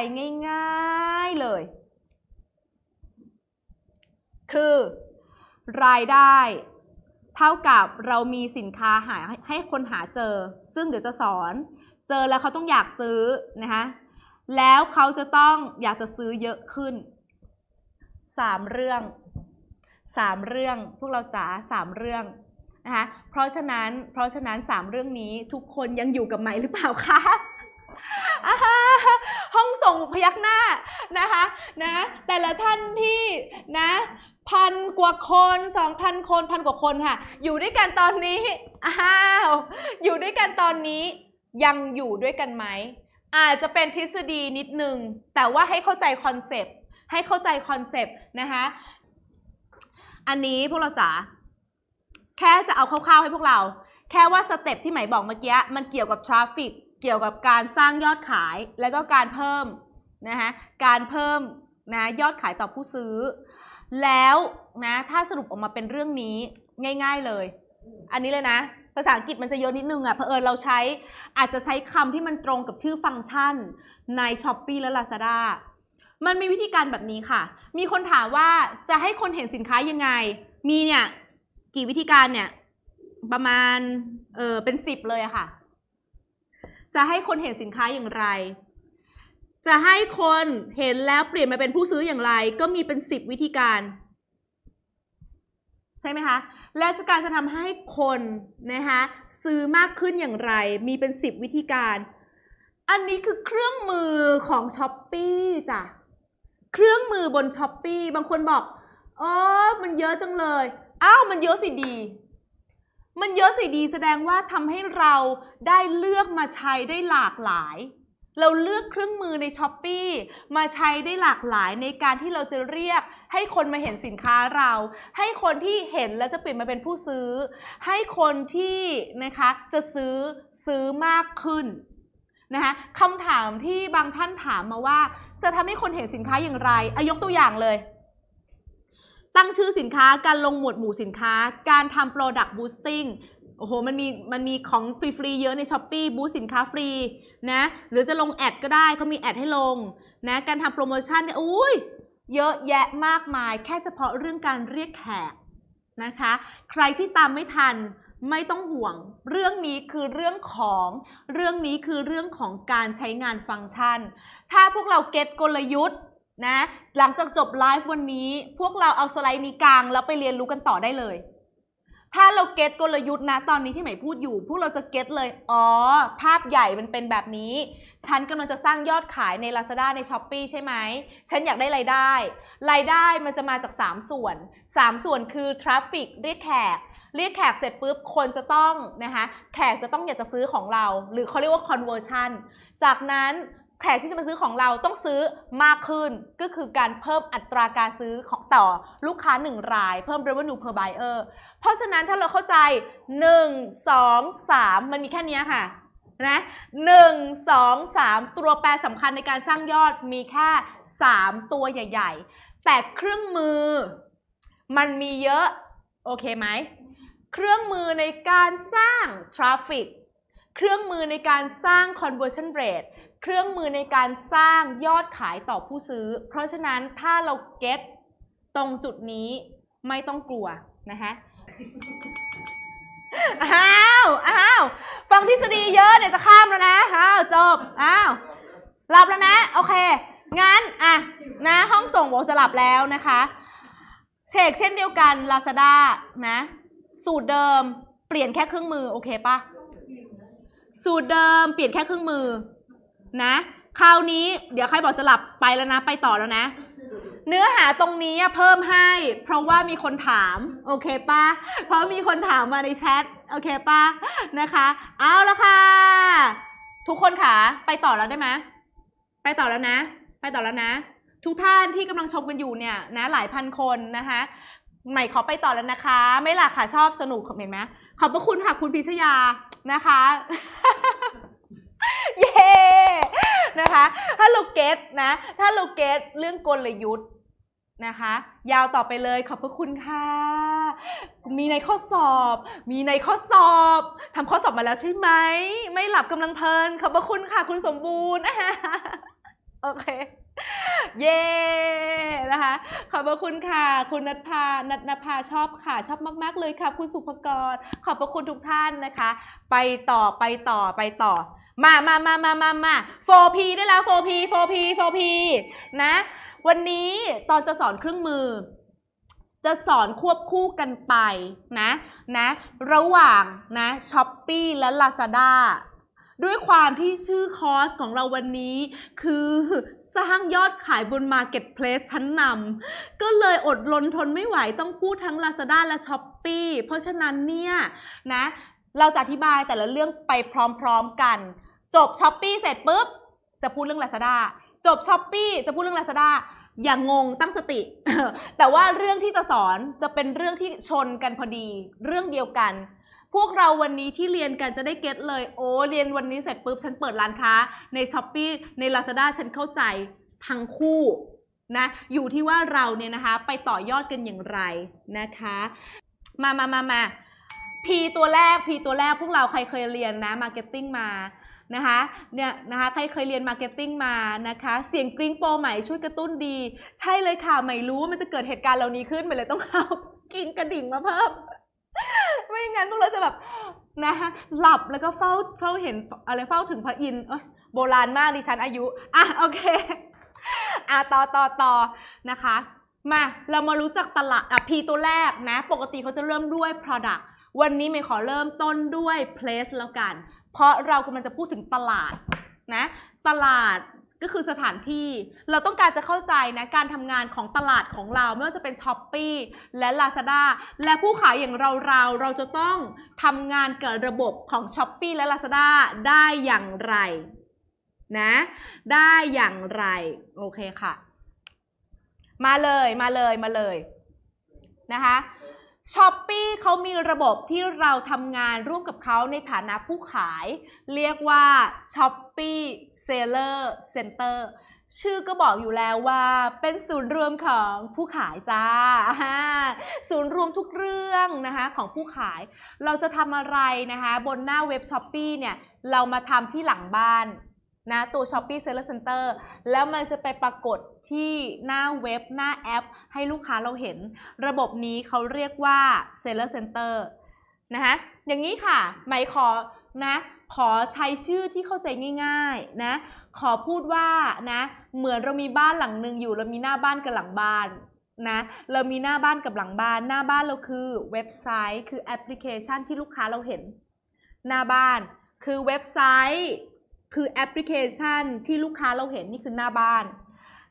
ง่ายๆเลย คือ รายได้เท่ากับเรามีสินค้าหาให้คนหาเจอ ซึ่งเดี๋ยวจะสอน เจอแล้วเขาต้องอยากซื้อนะคะแล้วเขาจะต้องอยากจะซื้อเยอะขึ้นสามเรื่องสามเรื่องพวกเราจ๋าสามเรื่องนะคะเพราะฉะนั้นเพราะฉะนั้นสามเรื่องนี้ทุกคนยังอยู่กับไหมหรือเปล่าคะห้องส่งพยักหน้านะคะนะแต่ละท่านที่นะพันกว่าคนสองพันคนพันกว่าคนค่ะอยู่ด้วยกันตอนนี้อ้าวอยู่ด้วยกันตอนนี้ยังอยู่ด้วยกันไหมอาจจะเป็นทฤษฎีนิดนึงแต่ว่าให้เข้าใจคอนเซปต์ให้เข้าใจคอนเซปต์นะคะอันนี้พวกเราจ๋าแค่จะเอาคร่าว ๆ ให้พวกเรา แค่ว่าสเต็ปที่ไหมบอกเมื่อกี้ มันเกี่ยวกับทราฟฟิกเกี่ยวกับการสร้างยอดขายแล้วก็การเพิ่มนะคะการเพิ่มนะยอดขายต่อผู้ซื้อแล้วนะถ้าสรุปออกมาเป็นเรื่องนี้ง่ายๆเลย อันนี้เลยนะ ภาษาอังกฤษมันจะเยอะนิดนึงอะ่ะเผอิญเราใช้ อาจจะใช้คำที่มันตรงกับชื่อฟังก์ชัน ใน s h อ p e e และ Lazada มันมีวิธีการแบบนี้ค่ะ มีคนถามว่าจะให้คนเห็นสินค้ายังไง มีเนี่ยกี่วิธีการเนี่ย ประมาณเออเป็นสิบเลยอะค่ะ จะให้คนเห็นสินค้าอย่างไรจะให้คนเห็นแล้วเปลี่ยนมาเป็นผู้ซื้ออย่างไรก็มีเป็นสิบวิธีการ ใช่ไหมคะ และจะการจะทำให้คนนะคะซื้อมากขึ้นอย่างไรมีเป็นสิบวิธีการ อันนี้คือเครื่องมือของช้อปปี้จ้ะเครื่องมือบนช้อปปี้บางคนบอกเออมันเยอะจังเลยอ้าวมันเยอะสิดี มันเยอะสิดีแสดงว่าทำให้เราได้เลือกมาใช้ได้หลากหลายเราเลือกเครื่องมือในช้อปปีมาใช้ได้หลากหลายในการที่เราจะเรียกให้คนมาเห็นสินค้าเรา ให้คนที่เห็นแล้วจะเปลี่ยนมาเป็นผู้ซื้อ ให้คนที่นะคะจะซื้อซื้อมากขึ้นนะคะคำถามที่บางท่านถามมาว่า จะทำให้คนเห็นสินค้าอย่างไร อายกตัวอย่างเลย ตั้งชื่อสินค้าการลงหมวดหมู่สินค้าการทำ Product Boosting โอ้โหมันมี มันมีของฟรีๆ เยอะในช้อปปี้บูสินค้าฟรีนะ หรือจะลงแอดก็ได้ เขามีแอดให้ลงนะ การทำโปรโมชั่นเนี่ย อุ้ยเยอะแยะมากมาย แค่เฉพาะเรื่องการเรียกแขกนะคะ ใครที่ตามไม่ทันไม่ต้องห่วง เรื่องนี้คือเรื่องของ เรื่องนี้คือเรื่องของการใช้งานฟังก์ชัน ถ้าพวกเราเก็ตกลยุทธ์นะ หลังจากจบไลฟ์วันนี้พวกเราเอาสไลด์นี้กลางแล้วไปเรียนรู้กันต่อได้เลยถ้าเราเก็ตกลยุทธ์นะตอนนี้ที่ใหม่พูดอยู่พวกเราจะเก็ตเลย อ๋อ ภาพใหญ่มันเป็นแบบนี้ ฉันกำลังจะสร้างยอดขายใน Lazada ใน s h อ p e e ใช่ไหม ฉันอยากได้รายได้ รายได้มันจะมาจาก 3 ส่วน 3 ส่วนคือทราฟฟิกเรียกแขก เรียกแขกเสร็จปุ๊บคนจะต้องนะคะแขกจะต้องอยากจะซื้อของเรา หรือเขาเรียกว่า conversion จากนั้นแขกที่จะมาซื้อของเราต้องซื้อมากขึ้นก็คือการเพิ่มอัตราการซื้อของต่อลูกค้า1ราย เพิ่ม revenue per buyer เพราะฉะนั้นถ้าเราเข้าใจ 1 2 3 มันมีแค่นี้ค่ะนะหนึ่งสองสามตัวแปรสำคัญในการสร้างยอดมีแค่ 3 ตัวใหญ่ๆ แต่เครื่องมือมันมีเยอะ โอเคไหมเครื่องมือในการสร้างทราฟิกเครื่องมือในการสร้าง conversion rate เครื่องมือในการสร้างยอดขายต่อผู้ซื้อ เพราะฉะนั้นถ้าเราเก็ตตรงจุดนี้ไม่ต้องกลัวนะคะอ้าว อ้าว ฟังทฤษฎีเยอะเดี๋ยวจะข้ามแล้วนะ อ้าวจบ อ้าวหลับแล้วนะ โอเค งั้นอ่ะ นะ ห้องส่งบอกจะหลับแล้วนะคะเชกเช่นเดียวกัน Lazada นะ สูตรเดิมเปลี่ยนแค่เครื่องมือ โอเคปะสูตรเดิม เปลี่ยนแค่เครื่องมือนะคราวนี้ เดี๋ยวใครบอกจะหลับไปแล้วนะไปต่อแล้วนะ เนื้อหาตรงนี้เพิ่มให้เพราะว่ามีคนถาม โอเคปะเพราะมีคนถามมาในแชทโอเคปะนะคะ เอาละค่ะ ทุกคนค่ะ ไปต่อแล้วได้ไหมไปต่อแล้วนะ ไปต่อแล้วนะทุกท่านที่กำลังชมกันอยู่เนี่ย นะหลายพันคนนะคะใหม่ขอไปต่อแล้วนะคะ ไม่หล่ะค่ะชอบสนุกเห็นไหมขอบพระคุณค่ะคุณพิชยานะคะเย่นะคะ ถ้าเราเก็ตนะถ้าเราเก็ตเรื่องกลยุทธ์นะคะ ยาวต่อไปเลยขอบพระคุณค่ะ มีในข้อสอบ มีในข้อสอบทำข้อสอบมาแล้วใช่ไหม ไม่หลับกำลังเพลินขอบพระคุณค่ะ คุณสมบูรณ์โอเคเย้ นะคะขอบพระคุณค่ะ คุณนัทพานัทนภาชอบค่ะชอบมาก ๆ เลยค่ะคุณสุภกรขอบพระคุณทุกท่านนะคะ ไปต่อไปต่อไปต่อ มามามามามามา 4P ได้แล้ว 4P 4P 4P นะ วันนี้ตอนจะสอนเครื่องมือ จะสอนควบคู่กันไป นะ นะ ระหว่างนะช้อปปี้และ Lazada ด้วยความที่ชื่อคอร์สของเราวันนี้ คือสร้างยอดขายบน Marketplace ชั้นนำก็เลยอดลนทนไม่ไหวต้องพูดทั้ง Lazada และ s h อ p e e เพราะฉะนั้นเนี่ยนะเราจะอธิบายแต่ละเรื่องไปพร้อมๆกัน จบ s h อ p e e เสร็จปุ๊บ จะพูดเรื่อง Lazada จบ s h อ p e e จะพูดเรื่อง Lazada อย่างงงตั้งสติ แต่ว่าเรื่องที่จะสอนจะเป็นเรื่องที่ชนกันพอดีเรื่องเดียวกันพวกเราวันนี้ที่เรียนกันจะได้เก็ตเลย โอ้เรียนวันนี้เสร็จปุ๊บฉันเปิดร้านค้า ในช้อป e e ใน Lazada ฉันเข้าใจทั้งคู่นะอยู่ที่ว่าเราเนี่ยนะคะไปต่อยอดกันอย่างไรนะคะมามามามาพีตัวแรกพีตัวแรกพวกเราใครเคยเรียนนะมาร์เก็ตติ้งมานะคะเนี่ยนะคะใครเคยเรียนมาร์เก็ตติ้งมานะคะ เสียงกริ้งโปรใหม่ช่วยกระตุ้นดี ใช่เลยค่ะไม่รู้ว่ามันจะเกิดเหตุการณ์เหล่านี้ขึ้นไปเลยต้องเอากิ้งกระดิ่งมาเพิ่มไม่งั้นพวกเราจะแบบนะฮะหลับแล้วก็เฝ้าเฝ้าเห็นอะไรเฝ้าถึงพระอินทร์โบราณมากดิฉันอายุ อ่ะโอเคอ่ะต่อต่อต่อนะคะ มา เรามารู้จักตลาดอ่ะ P ตัวแรกนะ ปกติเขาจะเริ่มด้วย product วันนี้ไม่ขอเริ่มต้นด้วย place แล้วกัน เพราะเรากำลังจะพูดถึงตลาด นะ ตลาดก็คือสถานที่เราต้องการจะเข้าใจนะการทำงานของตลาดของเราไม่ว่าจะเป็น s h อ p e e และ Lazada และผู้ขายอย่างเราเราเราจะต้องทำงานกับระบบของ s h อ p e e และ Lazada ได้อย่างไรนะได้อย่างไรโอเคค่ะมาเลย มาเลยมาเลยนะคะช้อปปี้เขามีระบบที่เราทำงานร่วมกับเขาในฐานะผู้ขาย เรียกว่าช้อปปี้เซเลอร์เซ็นเตอร์ชื่อก็บอกอยู่แล้วว่าเป็นศูนย์รวมของผู้ขายจ้าศูนย์รวมทุกเรื่องนะคะของผู้ขาย เราจะทำอะไรนะคะบนหน้าเว็บช้อป e e เนี่ยเรามาทำที่หลังบ้านนะตัว Shopee Seller Center แล้วมันจะไปปรากฏที่หน้าเว็บหน้าแอป ให้ลูกค้าเราเห็น ระบบนี้เขาเรียกว่า Seller Center นะคะอย่างนี้ค่ะไหมขอนะขอใช้ชื่อที่เข้าใจง่ายๆนะขอพูดว่านะเหมือนเรามีบ้านหลังหนึ่งอยู่เรามีหน้าบ้านกับหลังบ้านนะเรามีหน้าบ้านกับหลังบ้าน หน้าบ้านเราคือเว็บไซต์คือแอปพลิเคชันที่ลูกค้าเราเห็นหน้าบ้านคือเว็บไซต์คือแอปพลิเคชันที่ลูกค้าเราเห็นนี่คือหน้าบ้าน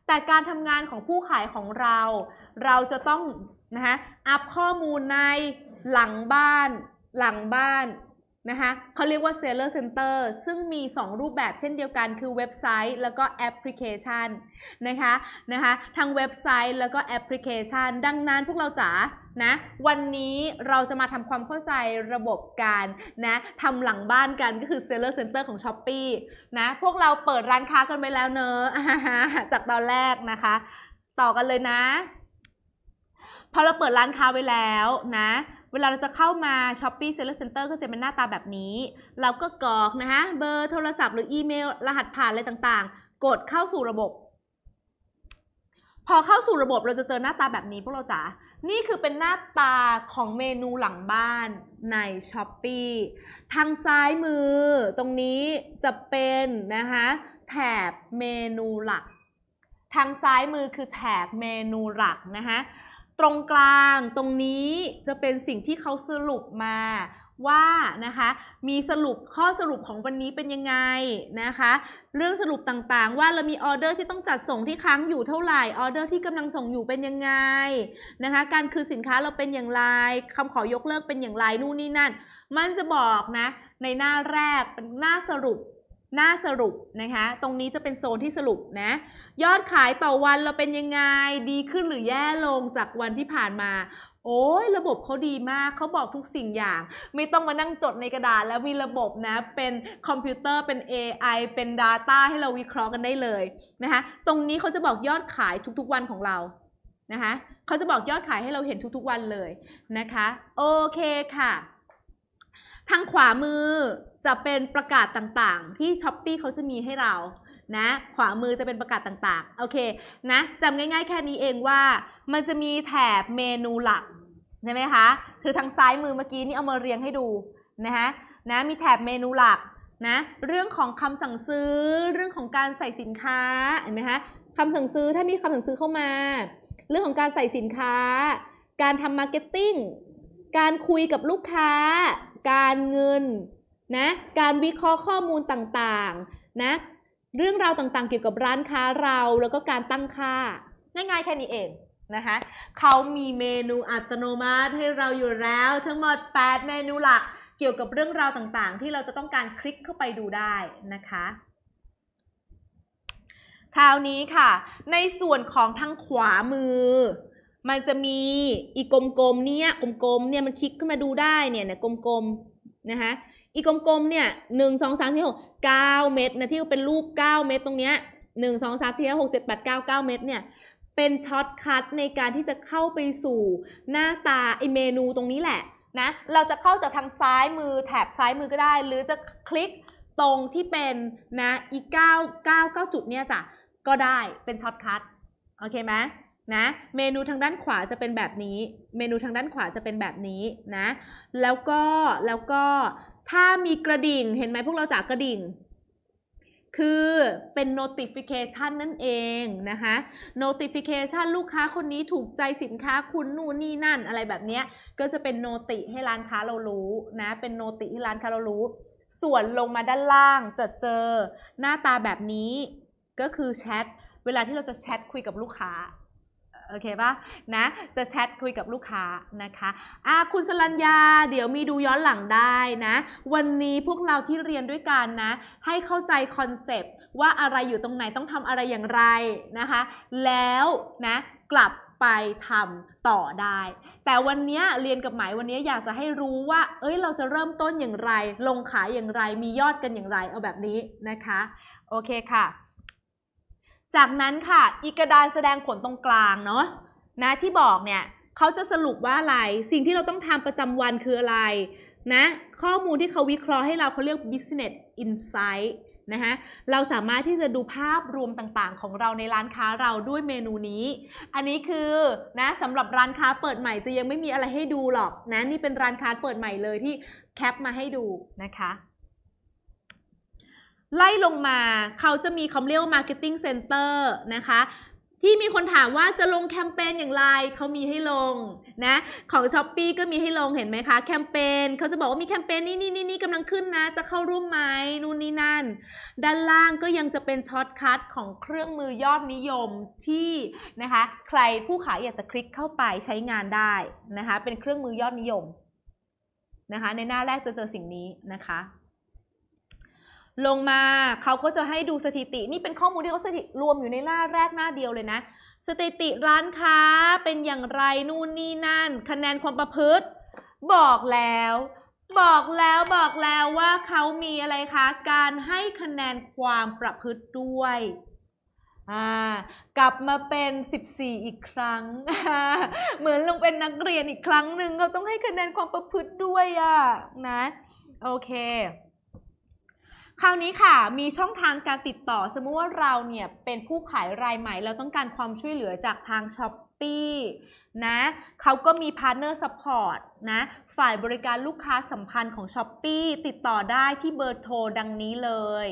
แต่การทำงานของผู้ขายของเรา เราจะต้องนะฮะอัพข้อมูลในหลังบ้านหลังบ้านนะคะเขาเรียกว่า Seller Center ซึ่งมี 2 รูปแบบเช่นเดียวกัน คือเว็บไซต์แล้วก็แอปพลิเคชันนะคะนะคะทั้งเว็บไซต์แล้วก็แอปพลิเคชันดังนั้นพวกเราจ๋านะ วันนี้เราจะมาทำความเข้าใจระบบการนะทำหลังบ้านกันก็คือ Seller Center ของ s h อ p e e นะ พวกเราเปิดร้านค้ากันไปแล้วเนอะจากตอนแรกนะคะ ต่อกันเลยนะ พอเราเปิดร้านค้าไว้แล้วนะเวลาเราจะเข้ามา Shopee Seller Center ก็จะเป็นหน้าตาแบบนี้ เราก็กรอกนะคะเบอร์โทรศัพท์หรืออีเมลรหัสผ่านอะไรต่างๆ กดเข้าสู่ระบบ พอเข้าสู่ระบบเราจะเจอหน้าตาแบบนี้พวกเราจ๋านี่คือเป็นหน้าตาของเมนูหลังบ้านใน s h อป e e ทางซ้ายมือตรงนี้จะเป็นนะคะแถบเมนูหลัก ทางซ้ายมือคือแถบเมนูหลักนะคะตรงกลางตรงนี้จะเป็นสิ่งที่เขาสรุปมาว่านะคะมีสรุปข้อสรุปของวันนี้เป็นยังไงนะคะเรื่องสรุปต่างๆว่าเรามีออเดอร์ที่ต้องจัดส่งที่ค้างอยู่เท่าไหร่ ออเดอร์ที่กำลังส่งอยู่เป็นยังไงนะคะการคืนสินค้าเราเป็นอย่างไร คำขอยกเลิกเป็นอย่างไรนู่นนี่นั่นมันจะบอกนะในหน้าแรกเป็นหน้าสรุปหน้าสรุปนะคะตรงนี้จะเป็นโซนที่สรุปนะยอดขายต่อวันเราเป็นยังไงดีขึ้นหรือแย่ลงจากวันที่ผ่านมา โอ้ยระบบเขาดีมากเขาบอกทุกสิ่งอย่าง ไม่ต้องมานั่งจดในกระดาษแล้วมีระบบนะเป็นคอมพิวเตอร์เป็น AI เป็น Data ให้เราวิเคราะห์กันได้เลยนะคะตรงนี้เขาจะบอกยอดขายทุก ๆ วันของเรานะคะเขาจะบอกยอดขายให้เราเห็นทุกๆ วันเลยนะคะโอเคค่ะทางขวามือจะเป็นประกาศต่างๆ ที่ช้อปี้เขาจะมีให้เรานะขวามือจะเป็นประกาศต่างๆโอเคนะจำง่ายๆแค่นี้เองว่า มันจะมีแถบเมนูหลักใช่ไหมคะคือทางซ้ายมือเมื่อกี้นี่เอามาเรียงให้ดูนะคะนะมีแถบเมนูหลักนะเรื่องของคำสั่งซื้อเรื่องของการใส่สินค้าเห็นไหมคะคำสั่งซื้อถ้ามีคำสั่งซื้อเข้ามา เรื่องของการใส่สินค้า การทำมาร์เก็ตติ้งการคุยกับลูกค้า การเงินนะการวิเคราะห์ข้อมูลต่างๆนะ เรื่องราวต่างๆเกี่ยวกับร้านค้าเราแล้วก็การตั้งค่า ง่ายๆ แค่นี้เองนะคะเขามีเมนูอัตโนมัติให้เราอยู่แล้ว ทั้งหมด8 เมนูหลักเกี่ยวกับเรื่องราวต่างๆ ที่เราจะต้องการคลิกเข้าไปดูได้นะคะ คราวนี้ค่ะ ในส่วนของทางขวามือ มันจะมีอีกกลมๆเนี่ยกลมๆเนี่ยมันคลิกขึ้นมาดูได้เนี่ยนยกลมๆนะคะอีกกลมๆ เนี่ยหนึ่งสองสามสี่หกเก้าเม็ดนะที่เป็นรูปเก้าเม็ดตรงเนี้ยหนึ่งสองสามสี่หกเจ็ดแปดเก้าเก้าเม็ด เนี่ย เป็นช็อตคัทในการที่จะเข้าไปสู่หน้าตา ไอเมนูตรงนี้แหละนะ เราจะเข้าจากทางซ้ายมือแถบซ้ายมือก็ได้ หรือจะคลิกตรงที่เป็นนะอีกเเก้้าาก้าจุดเนี่ยจ้ะ ก็ได้เป็นช็อตคัท โอเคไหม นะ เมนูทางด้านขวาจะเป็นแบบนี้ เมนูทางด้านขวาจะเป็นแบบนี้นะ แล้วก็ แล้วก็ถ้ามีกระดิ่ง เห็นไหมพวกเราจากกระดิ่ง คือเป็น notification นั่นเองนะคะ notification ลูกค้าคนนี้ถูกใจสินค้าคุณนู่นนี่นั่นอะไรแบบนี้ก็จะเป็นโนติให้ร้านค้าเรารู้นะเป็นโนติให้ร้านค้าเรารู้ ส่วนลงมาด้านล่างจะเจอหน้าตาแบบนี้ก็คือแชท เวลาที่เราจะแชทคุยกับลูกค้าโอเคปะนะจะแชทคุยกับลูกค้านะคะอ่ะคุณสรัญญาเดี๋ยวมีดูย้อนหลังได้นะวันนี้พวกเราที่เรียนด้วยกันนะ ให้เข้าใจคอนเซปต์ว่าอะไรอยู่ตรงไหนต้องทำอะไรอย่างไรนะคะแล้วนะกลับไปทำต่อได้ แต่วันนี้เรียนกับหมายวันนี้อยากจะให้รู้ว่าเอ้ยเราจะเริ่มต้นอย่างไร ลงขายอย่างไรมียอดกันอย่างไรเอาแบบนี้นะคะโอเคค่ะจากนั้นค่ะอีกระดานแสดงผลตรงกลางเนาะนะที่บอกเนี่ยเขาจะสรุปว่าอะไร สิ่งที่เราต้องทำประจำวันคืออะไร นะ ข้อมูลที่เขาวิเคราะห์ให้เราเขาเรียก business insight นะคะเราสามารถที่จะดูภาพรวมต่างๆ ของเราในร้านค้าเราด้วยเมนูนี้ อันนี้คือนะสำหรับร้านค้าเปิดใหม่จะยังไม่มีอะไรให้ดูหรอกนะนี่เป็นร้านค้าเปิดใหม่เลยที่แคป มาให้ดูนะคะไล่ลงมาเขาจะมีคำเรียกว่า marketing center นะคะ ที่มีคนถามว่าจะลงแคมเปญอย่างไรเขามีให้ลงนะ ของ s h อ p e e ก็มีให้ลงเห็นไหมคะแคมเปญเขาจะบอกว่ามีแคมเปญนี่นี่นี่นี่กำลังขึ้นนะ จะเข้าร่วมไหมนู่นนี่นั่นด้านล่างก็ยังจะเป็นช็อตคัทของเครื่องมือยอดนิยมที่นะคะ ใครผู้ขายอยากจะคลิกเข้าไปใช้งานได้นะคะ เป็นเครื่องมือยอดนิยมนะคะ ในหน้าแรกจะเจอสิ่งนี้นะคะลงมาเขาก็จะให้ดูสถิติ นี่เป็นข้อมูลที่เขาสถิรวมอยู่ในหน้าแรกหน้าเดียวเลยนะ สถิติร้านค้าเป็นอย่างไรนู่นนี่นั่น คะแนนความประพฤติ บอกแล้ว บอกแล้วบอกแล้วว่าเขามีอะไรคะ การให้คะแนนความประพฤติด้วย กลับมาเป็น 14 อีกครั้ง เหมือนลงเป็นนักเรียนอีกครั้งหนึ่งเราต้องให้คะแนนความประพฤติด้วยอะนะ โอเคคราวนี้ค่ะมีช่องทางการติดต่อ สมมุติว่าเราเนี่ยเป็นผู้ขายรายใหม่เราต้องการความช่วยเหลือจากทางช้อปปี้นะเขาก็มีพาร์ทเนอร์สปอร์ตนะฝ่ายบริการลูกค้าสัมพันธ์ของช้อปี้ติดต่อได้ที่เบอร์โทรดังนี้เลย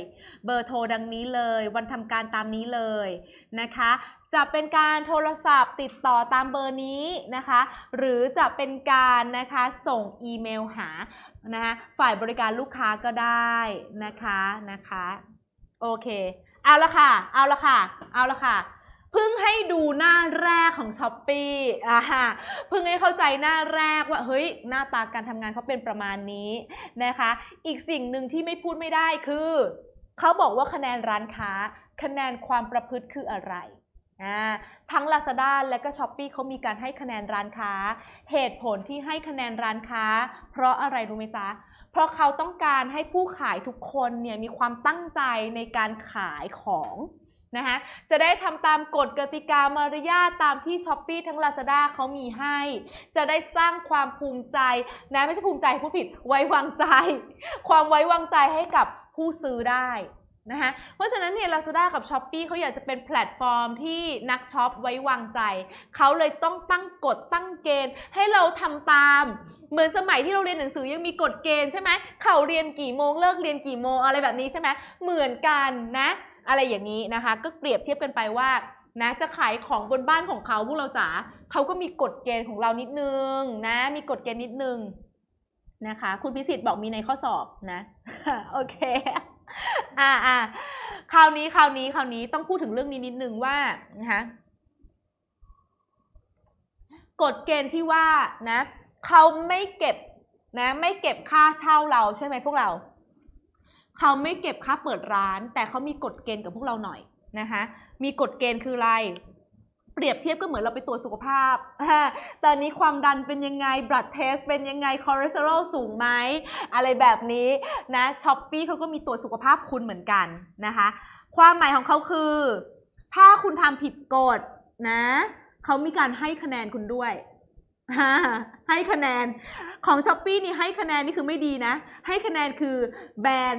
เบอร์โทรดังนี้เลยวันทำการตามนี้เลยนะคะจะเป็นการโทรศัพท์ติดต่อตามเบอร์นี้นะคะหรือจะเป็นการนะคะส่งอีเมลหานะคะฝ่ายบริการลูกค้าก็ได้นะคะนะคะ โอเค เอาละค่ะ เอาละค่ะ เอาละค่ะเพิ่งให้ดูหน้าแรกของช้อปปี้อ่าเพิ่งให้เข้าใจหน้าแรกว่าเฮ้ยหน้าตาการทำงานเขาเป็นประมาณนี้นะคะ อีกสิ่งหนึ่งที่ไม่พูดไม่ได้คือ เขาบอกว่าคะแนนร้านค้า คะแนนความประพฤติคืออะไรทั้ง Lazada และก็ s h อ p e e เขามีการให้คะแนนร้านค้า เหตุผลที่ให้คะแนนร้านค้า เพราะอะไรรู้ไหมจ๊ะ เพราะเขาต้องการให้ผู้ขายทุกคนเนี่ยมีความตั้งใจในการขายของนะคะจะได้ทำตามกฎกติกามารยาตามที่ช h อป e ีทั้ง Lazada เขามีให้ จะได้สร้างความภูมิใจ นะไม่ใช่ภูมิใจผู้ผิดไว้วางใจ ความไว้วางใจให้กับผู้ซื้อได้นะคะเพราะฉะนั้นเนี่ย Lazada กับ s h อ p e e เขาอยากจะเป็นแพลตฟอร์มที่นักช็อป ไว้วางใจ เขาเลยต้องตั้งกฎตั้งเกณฑ์ให้เราทำตาม เหมือนสมัยที่เราเรียนหนังสือยังมีกฎเกณฑ์ใช่ไหมเขาเรียนกี่โมงเลิกเรียนกี่โมง อะไรแบบนี้ใช่ไหมเหมือนกันนะ อะไรอย่างนี้นะคะ ก็เปรียบเทียบกันไปว่านะจะขายของบนบ้านของเขาพวกเราจ๋าเขาก็มีกฎเกณฑ์ของเรานิดนึงนะมีกฎเกณฑ์นิดนึงนะคะ คุณพิสิทธิ์บอกมีในข้อสอบนะโอเคอ่าอ่า คราวนี้คราวนี้คราวนี้ต้องพูดถึงเรื่องนี้นิดนึงว่านะคะกฎเกณฑ์ที่ว่านะเขาไม่เก็บนะ ไม่เก็บค่าเช่าเราใช่ไหมพวกเรา เขาไม่เก็บค่าเปิดร้าน แต่เขามีกฎเกณฑ์กับพวกเราหน่อยนะคะ มีกฎเกณฑ์คืออะไรเปรียบเทียบก็เหมือนเราไปตรวจสุขภาพ ตอนนี้ความดันเป็นยังไงบลัดเทสเป็นยังไง คอเลสเตอรอลสูงไหม อะไรแบบนี้ นะช้อปปี้เขาก็มีตรวจสุขภาพคุณเหมือนกันนะคะ ความหมายของเขาคือ ถ้าคุณทำผิดกฎนะ เขามีการให้คะแนนคุณด้วย ให้คะแนนของช้อปปี้นี่ ให้คะแนนนี่คือไม่ดี นะ ให้คะแนนคือแบน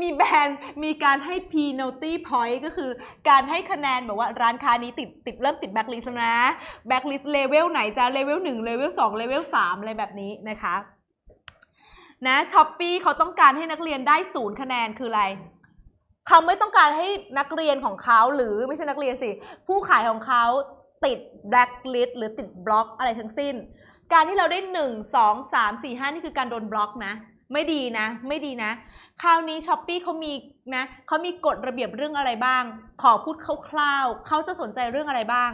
มีแบรนด์มีการให้ penalty point ก็คือการให้คะแนนแบบว่า ร้านค้านี้ติดติดเริ่มติดแบ็คลิสตนะแบ็คลิสเลเวลไหนจะเลเวลหนึ่งเลเวลสองเลเวลสามอะไรแบบนี้นะคะ นะช้อปปีเขาต้องการให้นักเรียนได้ศูนย์คะแนนคืออะไร เขาไม่ต้องการให้นักเรียนของเขา หรือไม่ใช่นักเรียนสิ ผู้ขายของเขาติดแบล็คลิสหรือติดบล็อก อะไรทั้งสิ้น การที่เราได้หนึ่งงสามสี่ห้านี่คือการโดนบล็อกนะไม่ดีนะ ไม่ดีนะ คราวนี้ช้อปปี้เขามีนะเขามีกฎระเบียบเรื่องอะไรบ้าง ขอพูดคร่าวๆเขาจะสนใจเรื่องอะไรบ้าง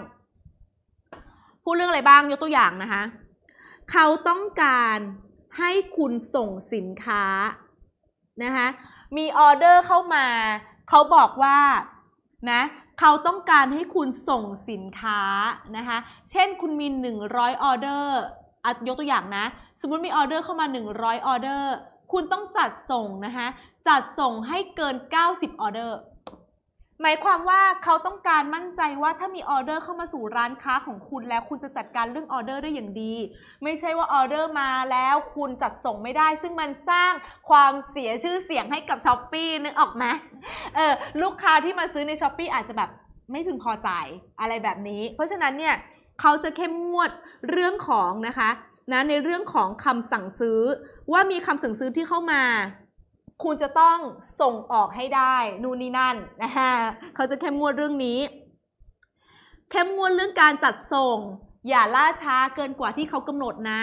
พูดเรื่องอะไรบ้างยกตัวอย่างนะคะเขาต้องการให้คุณส่งสินค้านะคะมีออเดอร์เข้ามาเขาบอกว่านะเขาต้องการให้คุณส่งสินค้านะคะเช่นคุณมี 100ออเดอร์ยกตัวอย่างนะสมมติมีออเดอร์เข้ามา 100 ออเดอร์ คุณต้องจัดส่งนะคะ จัดส่งให้เกิน 90 ออเดอร์ หมายความว่าเขาต้องการมั่นใจว่าถ้ามีออเดอร์เข้ามาสู่ร้านค้าของคุณแล้วคุณจะจัดการเรื่องออเดอร์ได้อย่างดี ไม่ใช่ว่าออเดอร์มาแล้วคุณจัดส่งไม่ได้ ซึ่งมันสร้างความเสียชื่อเสียงให้กับช้อปปี้นึกออกไหมเออ ลูกค้าที่มาซื้อในช้อปปีอาจจะแบบไม่พึงพอใจอะไรแบบนี้ เพราะฉะนั้นเนี่ยเขาจะเข้มงวดเรื่องของนะคะนะในเรื่องของคำสั่งซื้อว่ามีคำสั่งซื้อที่เข้ามา คุณจะต้องส่งออกให้ได้ นู่นนี่นั่นนะฮะเขาจะเข้มงวดเรื่องนี้เข้มงวดเรื่องการจัดส่ง อย่าล่าช้าเกินกว่าที่เขากำหนดนะ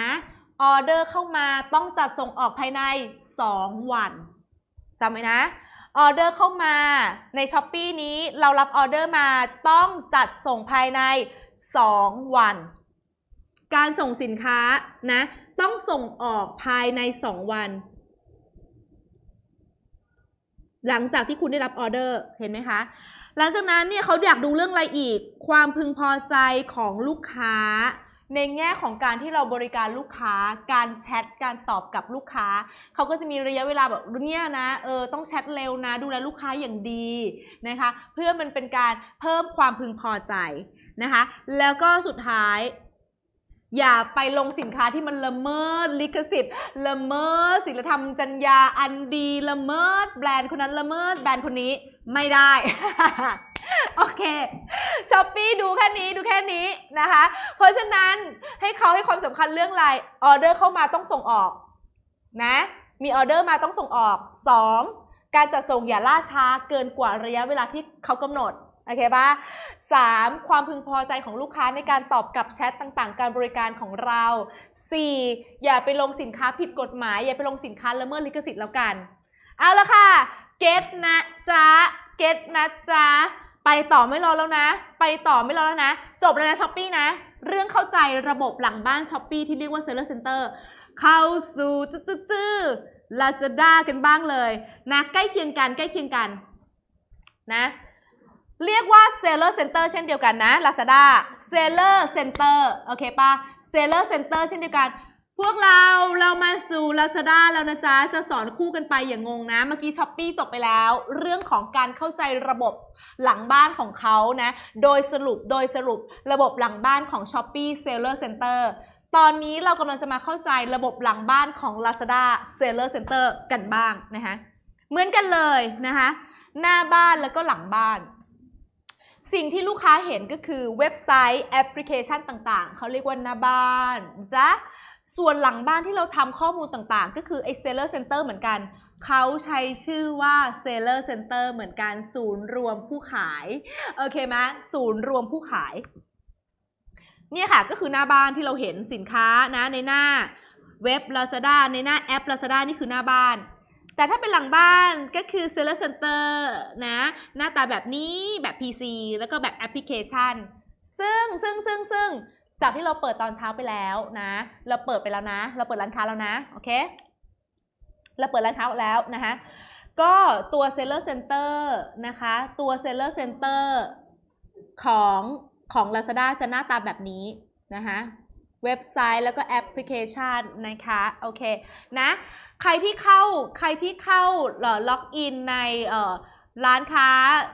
ออเดอร์เข้ามาต้องจัดส่งออกภายใน 2 วันจำไว้นะออเดอร์เข้ามาในช้อปี้นี้เรารับออเดอร์มาต้องจัดส่งภายใน 2 วันการส่งสินค้านะต้องส่งออกภายในสองวัน หลังจากที่คุณได้รับออเดอร์เห็นไหมคะหลังจากนั้นเนี่ยเขาอยากดูเรื่องอะไรอีกความพึงพอใจของลูกค้า ในแง่ของการที่เราบริการลูกค้า การแชทการตอบกับลูกค้าเขาก็จะมีระยะเวลาแบบเนี่ยนะเออต้องแชทเร็วนะดูแลลูกค้าอย่างดีนะคะเพื่อมันเป็นการเพิ่มความพึงพอใจนะคะแล้วก็สุดท้ายอย่าไปลงสินค้าที่มันละเมิด ลิขสิทธิ์ละเมิดศิลธรรมจรรยาอันดีละเมิดแบรนด์คนนั้นละเมิด แบรนด์คนนี้ไม่ได้ โอเคช้อปปี้ดูแค่นี้ดูแค่นี้นะคะ เพราะฉะนั้นให้เขาให้ความสำคัญเรื่องอะไรออเดอร์เข้ามาต้องส่งออกนะมีออเดอร์มาต้องส่งออก 2. การจัดส่งอย่าล่าช้าเกินกว่าระยะเวลาที่เขากำหนดโอเคปะสามความพึงพอใจของลูกค้าในการตอบกับแชทต่างๆ การบริการของเรา 4. อย่าไปลงสินค้าผิดกฎหมาย อย่าไปลงสินค้าละเมิดลิขสิทธิ์แล้วกัน เอาละค่ะ เก็ตนะจ๊ะเก็ตนะจ๊ะไปต่อไม่รอแล้วนะ ไปต่อไม่รอแล้วนะ จบแล้วนะช้อปปี้นะ เรื่องเข้าใจระบบหลังบ้านช้อปปี้ที่เรียกว่าเซลล์เซ็นเตอร์เข้าสู่จื้อลาซาด้ากันบ้างเลยนะใกล้เคียงกันใกล้เคียงกัน นะเรียกว่า Seller Center เช่นเดียวกันนะ Lazada Seller Center โอเคปะ Seller Center เช่นเดียวกัน พวกเรา เรามาสู่ Lazada แล้วนะจ๊ะ จะสอนคู่กันไปอย่างงงนะ เมื่อกี้ s h อป e e จบไปแล้ว เรื่องของการเข้าใจระบบหลังบ้านของเขานะ โดยสรุป โดยสรุประบบหลังบ้านของ s h อป e e Seller Center ตอนนี้เรากำลังจะมาเข้าใจระบบหลังบ้านของ Lazada Seller Center กันบ้างนะคะเหมือนกันเลยนะคะ หน้าบ้านแล้วก็หลังบ้านสิ่งที่ลูกค้าเห็นก็คือเว็บไซต์แอปพลิเคชันต่างๆ เขาเรียกว่า หน้าบ้านจ้ะ ส่วนหลังบ้านที่เราทำข้อมูลต่างๆ ก็คือไอเซลเลอร์เซ็นเตอร์เหมือนกัน เขาใช้ชื่อว่าอร์เซ็นเตอร์เหมือนกันศูนย์รวมผู้ขายโอเคไหมศูนย์รวมผู้ขายเนี่ยค่ะก็คือหน้าบ้านที่เราเห็นสินค้านะในหน้า เว็บ Lazada ในหน้าแอป Lazada นี่คือหน้าบ้านแต่ถ้าเป็นหลังบ้านก็คือ s e l เซ r Center นะหน้าตาแบบนี้แบบ PC แล้วก็แบบแอปพลิเคชัน ซึ่งซึ่งซึ่งซึ่งจากที่เราเปิดตอนเช้าไปแล้วนะ เราเปิดไปแล้วนะ เราเปิดร้านค้าแล้วนะโอเคเราเปิดร้านค้าแล้วนะคะก็ตัว Seller Center นะคะตัว Seller Center ของของ Lazada จะหน้าตาแบบนี้นะคะเว็บไซต์แล้วก็แอปพลิเคชันนะคะโอเคนะใครที่เข้าใครที่เข้าล็อกอินในร้านค้า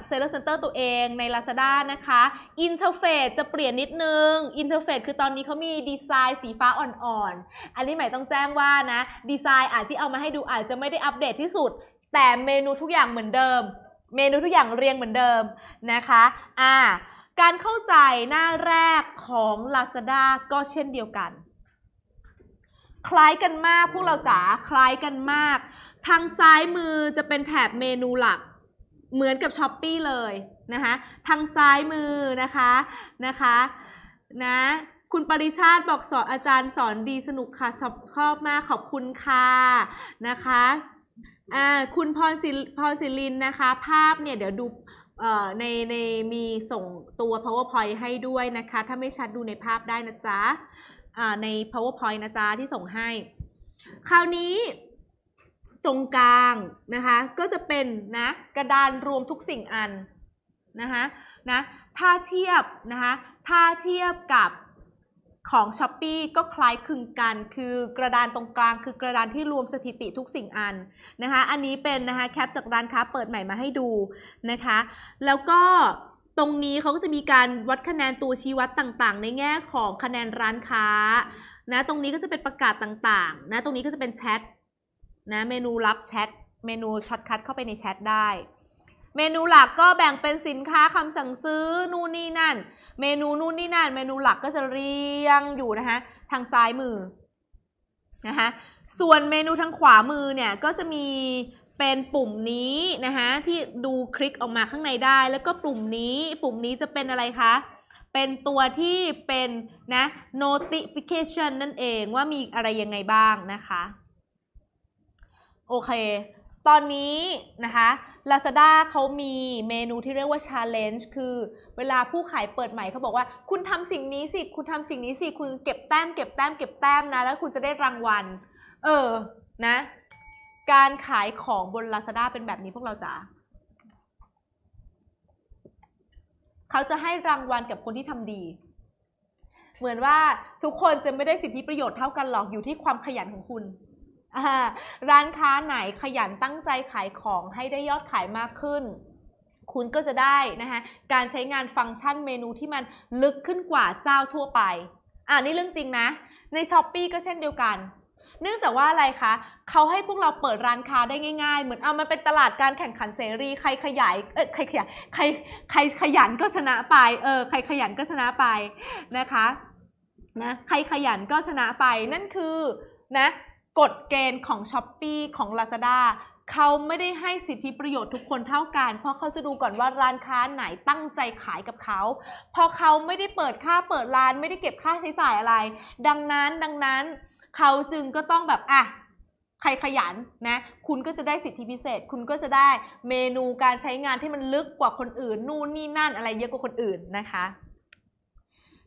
เซลล์เซ็นเตอร์ตัวเองใน Lazada นะคะอินเทอร์เฟซจะเปลี่ยนนิดนึงอินเทอร์เฟซคือตอนนี้เขามีดีไซน์สีฟ้าอ่อนๆ อันนี้หมายต้องแจ้งว่านะดีไซน์อาจที่เอามาให้ดูอาจจะไม่ได้อัปเดตที่สุด แต่เมนูทุกอย่างเหมือนเดิม เมนูทุกอย่างเรียงเหมือนเดิมนะคะ อ่า การเข้าใจหน้าแรกของ Lazada ก็เช่นเดียวกันคล้ายกันมากพวกเราจ๋าคล้ายกันมาก ทางซ้ายมือจะเป็นแถบเมนูหลักเหมือนกับช้อปปี้เลยนะคะทางซ้ายมือนะคะนะคะนะคุณปริชาติบอกสอนอาจารย์สอนดีสนุกค่ะชอบอมากขอบคุณค่ะนะคะอ่าคุณพรศิพรศิลินนะคะ ภาพเนี่ยเดี๋ยวดูในในมีส่งตัว powerpoint ให้ด้วยนะคะ ถ้าไม่ชัดดูในภาพได้นะจ๊ะใน powerpoint นะจ๊ะที่ส่งให้ คราวนี้ตรงกลางนะคะก็จะเป็นนะกระดานรวมทุกสิ่งอันนะคะนะถ้าเทียบนะคะถ้าเทียบกับของช้อป e e ก็คล้ายคลึงกันคือกระดานตรงกลาง คือกระดานที่รวมสถิติทุกสิ่งอันนะคะอันนี้เป็นนะคะแคปจากร้านค้าเปิดใหม่มาให้ดูนะคะแล้วก็ตรงนี้เขาก็จะมีการวัดคะแนนตัวชี้วัดต่างๆ ในแง่ของคะแนนร้านค้านะตรงนี้ก็จะเป็นประกาศต่างๆนะตรงนี้ก็จะเป็นแชทนะเมนูรับแชทเมนูช็อตคัทเข้าไปในแชทได้ เมนูหลักก็แบ่งเป็นสินค้าคำสั่งซื้อนู่นนี่นั่นเมนูนู่นนี่นั่นเมนูหลักก็จะเรียงอยู่นะคะทางซ้ายมือนะคะส่วนเมนูทางขวามือเนี่ย ก็จะมีเป็นปุ่มนี้นะคะที่ดูคลิกออกมาข้างในได้แล้วก็ปุ่มนี้ปุ่มนี้จะเป็นอะไรคะ เป็นตัวที่เป็นนะ notification นั่นเองว่ามีอะไรยังไงบ้างนะคะ โอเค ตอนนี้นะคะ Lazada เขามีเมนูที่เรียกว่า challenge คือเวลาผู้ขายเปิดใหม่เขาบอกว่า คุณทำสิ่งนี้สิคุณทำสิ่งนี้สิคุณเก็บแต้มเก็บแต้มเก็บแต้มนะ แล้วคุณจะได้รางวัลเออ นะการขายของบน Lazada เป็นแบบนี้พวกเราจ๋าเขาจะให้รางวัลกับคนที่ทำดี เหมือนว่าทุกคนจะไม่ได้สิทธิประโยชน์เท่ากันหรอก อยู่ที่ความขยันของคุณ ร้านค้าไหนขยันตั้งใจขายของให้ได้ยอดขายมากขึ้น คุณก็จะได้นะคะการใช้งานฟังก์ชันเมนูที่มันลึกขึ้นกว่าเจ้าทั่วไป อ่านี่เรื่องจริงนะ ใน s h อ p e e ก็เช่นเดียวกันเนื่องจากว่าอะไรคะ เขาให้พวกเราเปิดร้านค้าได้ง่ายๆ เหมือนเอามันเป็นตลาดการแข่งขันเสรี ใครขยายเออใครขยายใคร ใครขยันก็ชนะไป เออ ใครขยันก็ชนะไป นะคะ นะ ใครขยันก็ชนะไป นั่นคือ นะกฎเกณฑ์ของ s h อ p e e ของ Lazada เขาไม่ได้ให้สิทธิประโยชน์ทุกคนเท่ากัน เพราะเขาจะดูก่อนว่าร้านค้าไหนตั้งใจขายกับเขา พอเขาไม่ได้เปิดค่าเปิดร้านไม่ได้เก็บค่าใช้จ่ายอะไร ดังนั้น ดังนั้นเขาจึงก็ต้องแบบ อ่ะ ใครขยัน นะ คุณก็จะได้สิทธิพิเศษคุณก็จะได้เมนูการใช้งานที่มันลึกกว่าคนอื่น นู่นนี่ นั่นอะไรเยอะกว่าคนอื่นนะคะ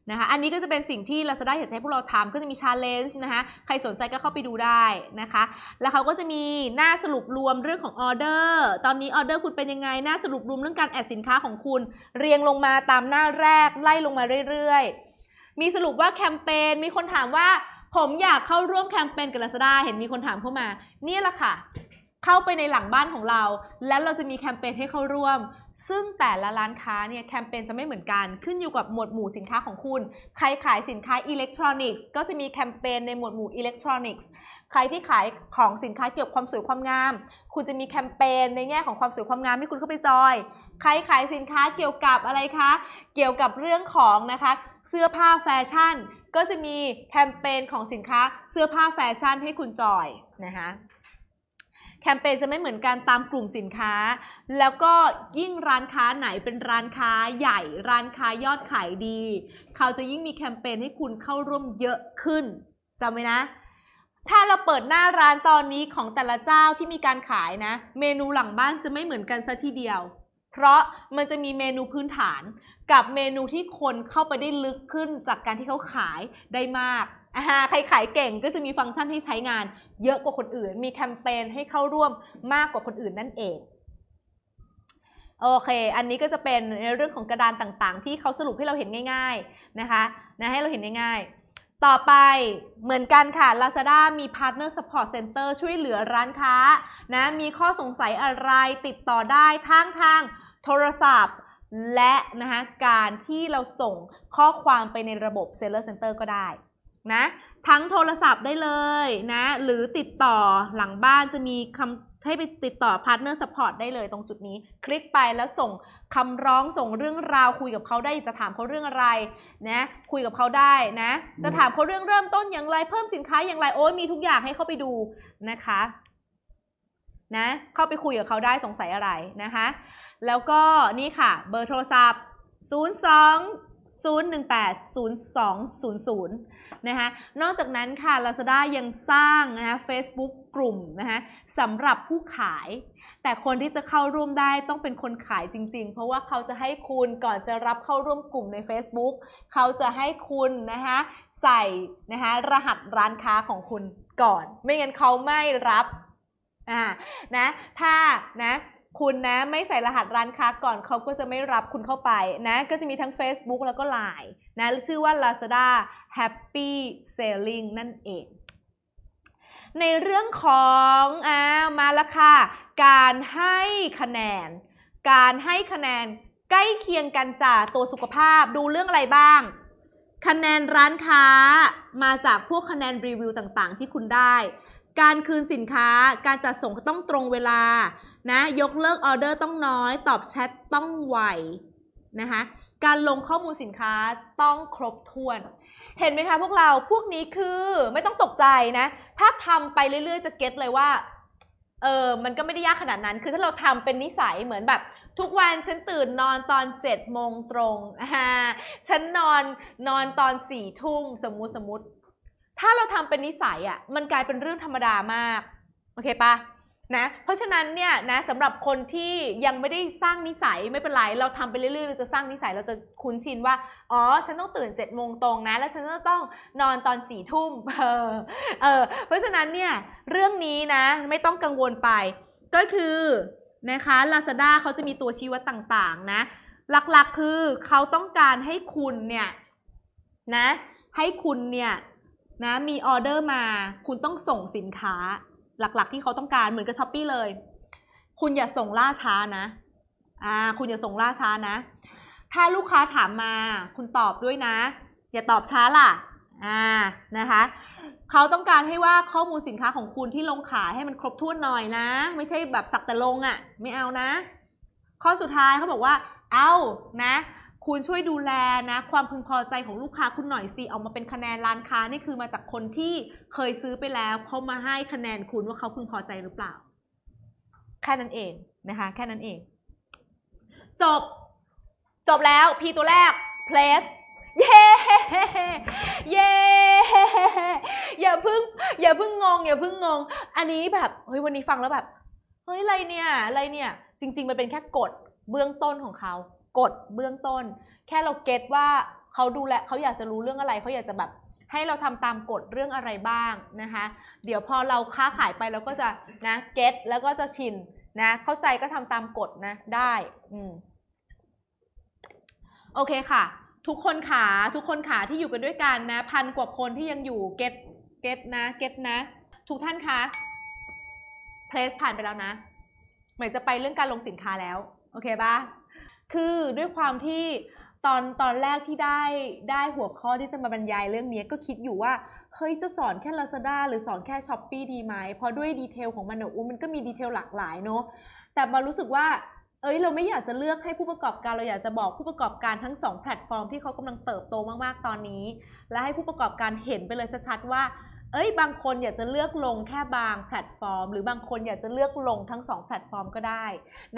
นะคะ อันนี้ก็จะเป็นสิ่งที่ Lazada อยากให้พวกเราทำก็จะมี Challenge นะคะใครสนใจก็เข้าไปดูได้นะคะ แล้วเขาก็จะมีหน้าสรุปรวมเรื่องของออเดอร์ตอนนี้ออเดอร์คุณเป็นยังไง หน้าสรุปรวมเรื่องการแอดสินค้าของคุณเรียงลงมาตามหน้าแรก ไล่ลงมาเรื่อยๆมีสรุปว่าแคมเปญมีคนถามว่าผม อยากเข้าร่วมแคมเปญกับลาซาด้าเห็นมีคนถามเข้ามานี่แหละค่ะ เข้าไปในหลังบ้านของเรา แล้วเราจะมีแคมเปญให้เข้าร่วม ซึ่งแต่ละร้านค้าเนี่ยแคมเปญจะไม่เหมือนกัน ขึ้นอยู่กับหมวดหมู่สินค้าของคุณ ใครขายสินค้าอิเล็กทรอนิกส์ ก็จะมีแคมเปญในหมวดหมู่อิเล็กทรอนิกส์ ใครที่ขายของสินค้าเกี่ยวกับความสวยความงาม คุณจะมีแคมเปญในแง่ของความสวยความงามให้คุณเข้าไปจอย ใครขายสินค้าเกี่ยวกับอะไรคะ เกี่ยวกับเรื่องของนะคะเสื้อผ้าแฟชั่นก็จะมีแคมเปญของสินค้าเสื้อผ้าแฟชั่นให้คุณจอยนะคะแคมเปญจะไม่เหมือนกันตามกลุ่มสินค้า แล้วก็ยิ่งร้านค้าไหนเป็นร้านค้าใหญ่ร้านค้ายอดขายดี เขาจะยิ่งมีแคมเปญให้คุณเข้าร่วมเยอะขึ้นจำไว้นะ ถ้าเราเปิดหน้าร้านตอนนี้ของแต่ละเจ้าที่มีการขายนะ เมนูหลังบ้านจะไม่เหมือนกันซะทีเดียว เพราะมันจะมีเมนูพื้นฐานกับเมนูที่คนเข้าไปได้ลึกขึ้นจากการที่เขาขายได้มาก ใครขายเก่งก็จะมีฟังก์ชันที่ใช้งานเยอะกว่าคนอื่น มีแคมเปญให้เข้าร่วมมากกว่าคนอื่นนั่นเอง โอเคอันนี้ก็จะเป็นในเรื่องของกระดานต่างๆ ที่เขาสรุปให้เราเห็นง่ายๆนะคะนะให้เราเห็นง่ายๆ ต่อไปเหมือนกันค่ะ Lazada มี Partner Support Center ช่วยเหลือร้านค้านะมีข้อสงสัยอะไรติดต่อได้ทั้งทางโทรศัพท์และนะคะการที่เราส่งข้อความไปในระบบ Seller Center ก็ได้นะทั้งโทรศัพท์ได้เลยนะหรือติดต่อหลังบ้านจะมีคำให้ไปติดต่อพาร์ทเนอร์สปอร์ตได้เลยตรงจุดนี้คลิกไปแล้วส่งคำร้องส่งเรื่องราวคุยกับเขาได้จะถามเขาเรื่องอะไรนะคุยกับเขาได้นะ จะถามเขาเรื่องเริ่มต้นอย่างไรเพิ่มสินค้าอย่างไรโอ้ยมีทุกอย่างให้เขาไปดูนะคะนะเข้าไปคุยกับเขาได้สงสัยอะไรนะคะแล้วก็นี่ค่ะเบอร์โทรศัพท์ 02 018-0200นะคะนอกจากนั้นค่ะ Lazada ยังสร้างนะคะ Facebook กลุ่มนะคะสำหรับผู้ขาย แต่คนที่จะเข้าร่วมได้ต้องเป็นคนขายจริงๆ เพราะว่าเขาจะให้คุณก่อนจะรับเข้าร่วมกลุ่มใน Facebook เขาจะให้คุณนะคะใส่นะคะรหัสร้านค้าของคุณก่อน ไม่งั้นเขาไม่รับอ่านะถ้านะคุณนะไม่ใส่รหัสร้านค้าก่อนเขาก็จะไม่รับคุณเข้าไปนะ ก็จะมีทั้ง Facebook แล้วก็ Line นะชื่อว่า Lazada Happy Selling นั่นเอง ในเรื่องของอ่ามาละค่ะการให้คะแนน การให้คะแนนใกล้เคียงกันจากตัวสุขภาพดูเรื่องอะไรบ้าง คะแนนร้านค้ามาจากพวกคะแนนรีวิวต่างๆที่คุณได้ การคืนสินค้าการจัดส่งต้องตรงเวลานะยกเลิกออเดอร์ต้องน้อยตอบแชทต้องไวนะคะการลงข้อมูลสินค้าต้องครบถ้วน เห็นไหมคะพวกเราพวกนี้คือไม่ต้องตกใจนะถ้าทำไปเรื่อยๆจะเก็ตเลยว่าเออมันก็ไม่ได้ยากขนาดนั้น คือถ้าเราทำเป็นนิสัยเหมือนแบบ ทุกวันฉันตื่นนอนตอน7จ็ดโมงตรงฮะฉันนอนนอนตอนสี่ทุ่มสมมุติสมมุติ ถ้าเราทำเป็นนิสัยอะ่ะมันกลายเป็นเรื่องธรรมดามากโอเคปะนะเพราะฉะนั้นเนี่ยนะสำหรับคนที่ยังไม่ได้สร้างนิสัยไม่เป็นไรเราทำไปเรื่อยๆ เราจะสร้างนิสัยเราจะคุ้นชินว่า อ๋อ ฉันต้องตื่น7จ็ดโมงตรงนะแล้วฉันก็ต้องนอนตอนสี่ทุ่มเออเออเพราะฉะนั้นเนี่ยเรื่องนี้นะไม่ต้องกังวลไป ก็คือนะคะ Lazada เขาจะมีตัวชี้วัดต่างๆนะ หลักๆคือเขาต้องการให้คุณเนี่ยนะ ให้คุณเนี่ยนะมีออเดอร์มา คุณต้องส่งสินค้าหลักๆที่เขาต้องการเหมือนกับช้อปปี้เลย คุณอย่าส่งล่าช้านะ อ่า คุณอย่าส่งล่าช้านะ ถ้าลูกค้าถามมาคุณตอบด้วยนะ อย่าตอบช้าล่ะ อ่า นะคะ เขาต้องการให้ว่าข้อมูลสินค้าของคุณที่ลงขายให้มันครบถ้วนหน่อยนะ ไม่ใช่แบบสักแต่ลงอะ่ะ ไม่เอานะ ข้อสุดท้ายเขาบอกว่า เอานะคุณช่วยดูแลนะ ความพึงพอใจของลูกค้าคุณหน่อยสิออกมาเป็นคะแนนร้านค้านี่คือมาจากคนที่เคยซื้อไปแล้วเขามาให้คะแนนคุณว่าเขาพึงพอใจหรือเปล่า แค่นั้นเองนะคะแค่นั้นเอง จบ จบแล้ว P ตัวแรก place เย้เย้อย่าพึ่ง อย่าพึ่งงง อย่าพึ่งงงอันนี้แบบเฮ้ยวันนี้ฟังแล้วแบบเฮ้ยอะไรเนี่ย อะไรเนี่ย จริงๆมันเป็นแค่กฎเบื้องต้นของเขากฎเบื้องต้น แค่เราเก็ตว่าเขาดูแลเขาอยากจะรู้เรื่องอะไร เขาอยากจะแบบให้เราทำตามกฎเรื่องอะไรบ้างนะคะ เดี๋ยวพอเราค้าขายไปเราก็จะนะเก็ตแล้วก็จะชินนะ เข้าใจก็ทำตามกฎนะ ได้ อืม โอเคค่ะ ทุกคนขาทุกคนขาที่อยู่กันด้วยกันนะพันกว่าคนที่ยังอยู่ เก็ตเก็ตนะ เก็ตนะทุกท่านคะเพลสผ่านไปแล้วนะเหมือนจะไปเรื่องการลงสินค้าแล้ว โอเคปะ่ะคือ ด้วยความที่ตอนตอนแรกที่ได้ได้หัวข้อที่จะมาบรรยายเรื่องนี้ก็คิดอยู่ว่า เฮ้ยจะสอนแค่ Lazada หรือสอนแค่ s h อ p e e ดีไหมเพราะด้วยดีเทลของมันเนี่มันก็มีดีเทลหลากหลายเนาะแต่มารู้สึกว่า เอ้ย เราไม่อยากจะเลือกให้ผู้ประกอบการเราอยากจะบอกผู้ประกอบการทั้ง2แพลตฟอร์มที่เขากำลังเติบโตมาก ๆ ตอนนี้ และให้ผู้ประกอบการเห็นไปเลยชัดๆว่าเอ้ยบางคนอยากจะเลือกลงแค่บางแพลตฟอร์ม หรือบางคนอยากจะเลือกลงทั้งสองแพลตฟอร์มก็ได้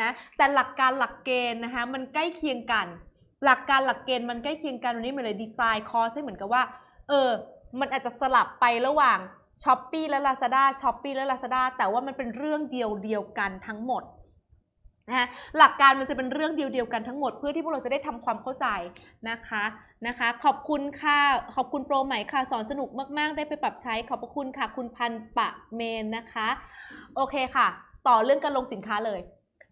นะแต่หลักการหลักเกณฑ์นะคะมันใกล้เคียงกัน หลักการหลักเกณฑ์มันใกล้เคียงกันวันนี้มันเลยดีไซน์คอร์สให้เหมือนกับว่าเออมันอาจจะสลับไประหว่างช้อปปี้และ Lazada ช้อปปี้และ Lazada แต่ว่ามันเป็นเรื่องเดียวเดียวกันทั้งหมดนะะหลักการมันจะเป็นเรื่องเดียววกันทั้งหมดเพื่อที่พวกเราจะได้ทำความเข้าใจนะคะนะคะขอบคุณค่ะขอบคุณโปรใหม่ค่ะสอนสนุกมากๆ ได้ไปปรับใช้ขอบพระคุณค่ะคุณพันปะเมนนะคะ โอเคค่ะต่อเรื่องการลงสินค้าเลย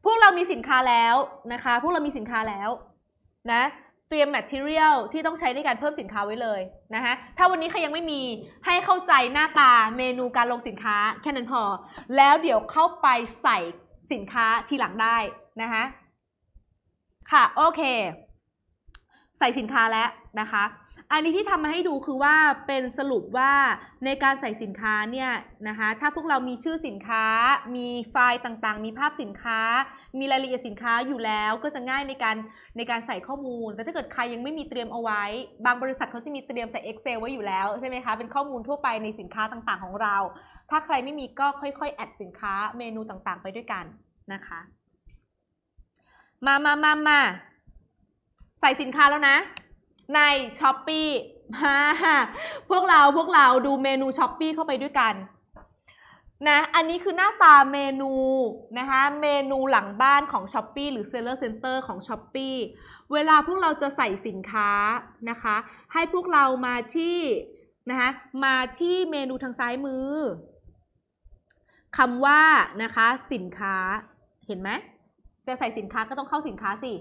พวกเรามีสินค้าแล้วนะคะพวกเรามีสินค้าแล้วนะเตรียม material ที่ต้องใช้ในการเพิ่มสินค้าไว้เลยนะคะถ้าวันนี้ใครยังไม่มีให้เข้าใจหน้าตาเมนูการลงสินค้าแค่นั้นพอแล้วเดี๋ยวเข้าไปใส่สินค้าทีหลังได้นะคะ ค่ะ โอเค ใส่สินค้าแล้วนะคะอันนี้ที่ทำมาให้ดูคือว่าเป็นสรุปว่าในการใส่สินค้าเนี่ยนะคะ ถ้าพวกเรามีชื่อสินค้า มีไฟล์ต่างๆ มีภาพสินค้า มีรายละเอียดสินค้าอยู่แล้ว ก็จะง่ายในการในการใส่ข้อมูล แต่ถ้าเกิดใครยังไม่มีเตรียมเอาไว้ บางบริษัทเขาจะมีเตรียมใส่ Excel ไว้อยู่แล้วใช่ไหมคะเป็นข้อมูลทั่วไปในสินค้าต่างๆ ของเรา ถ้าใครไม่มีก็ค่อยๆแอดสินค้าเมนูต่างๆ ไปด้วยกันนะคะมามามามาใส่สินค้าแล้วนะใน s h อ p e e พวกเราพวกเราดูเมนู s h อ p e e เข้าไปด้วยกันนะอันนี้คือหน้าตาเมนู นะคะ เมนูหลังบ้านของ s h อ p e e หรือ Seller Center ของ s h อ p e e เวลาพวกเราจะใส่สินค้านะคะให้พวกเรามาที่นะคะมาที่เมนูทางซ้ายมือคำว่านะคะสินค้าเห็นไหม จะใส่สินค้าก็ต้องเข้าสินค้าสิ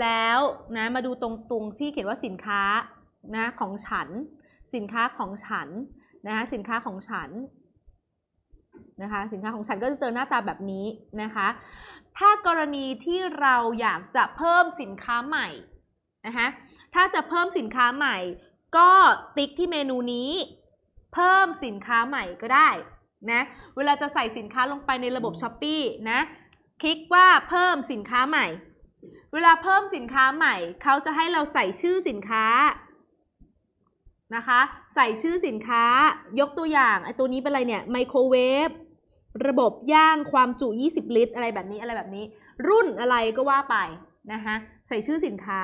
แล้วนะมาดูตรงตรงที่เขียนว่าสินค้านะของฉัน สินค้าของฉันนะคะสินค้าของฉันนะคะสินค้าของฉันก็จะเจอหน้าตาแบบนี้นะคะถ้ากรณีที่เราอยากจะเพิ่มสินค้าใหม่นะคะถ้าจะเพิ่มสินค้าใหม่ก็ติ๊กที่เมนูนี้ เพิ่มสินค้าใหม่ก็ได้นะเวลาจะใส่สินค้าลงไปในระบบช้อปี้นะคลิกว่าเพิ่มสินค้าใหม่เวลาเพิ่มสินค้าใหม่ เขาจะให้เราใส่ชื่อสินค้านะคะ ใส่ชื่อสินค้ายกตัวอย่างไอ้ตัวนี้เป็นอะไรเนี่ยไมโครเวฟระบบย่างความจุ 20 ลิตร อะไรแบบนี้อะไรแบบนี้ รุ่นอะไรก็ว่าไปนะคะใส่ชื่อสินค้า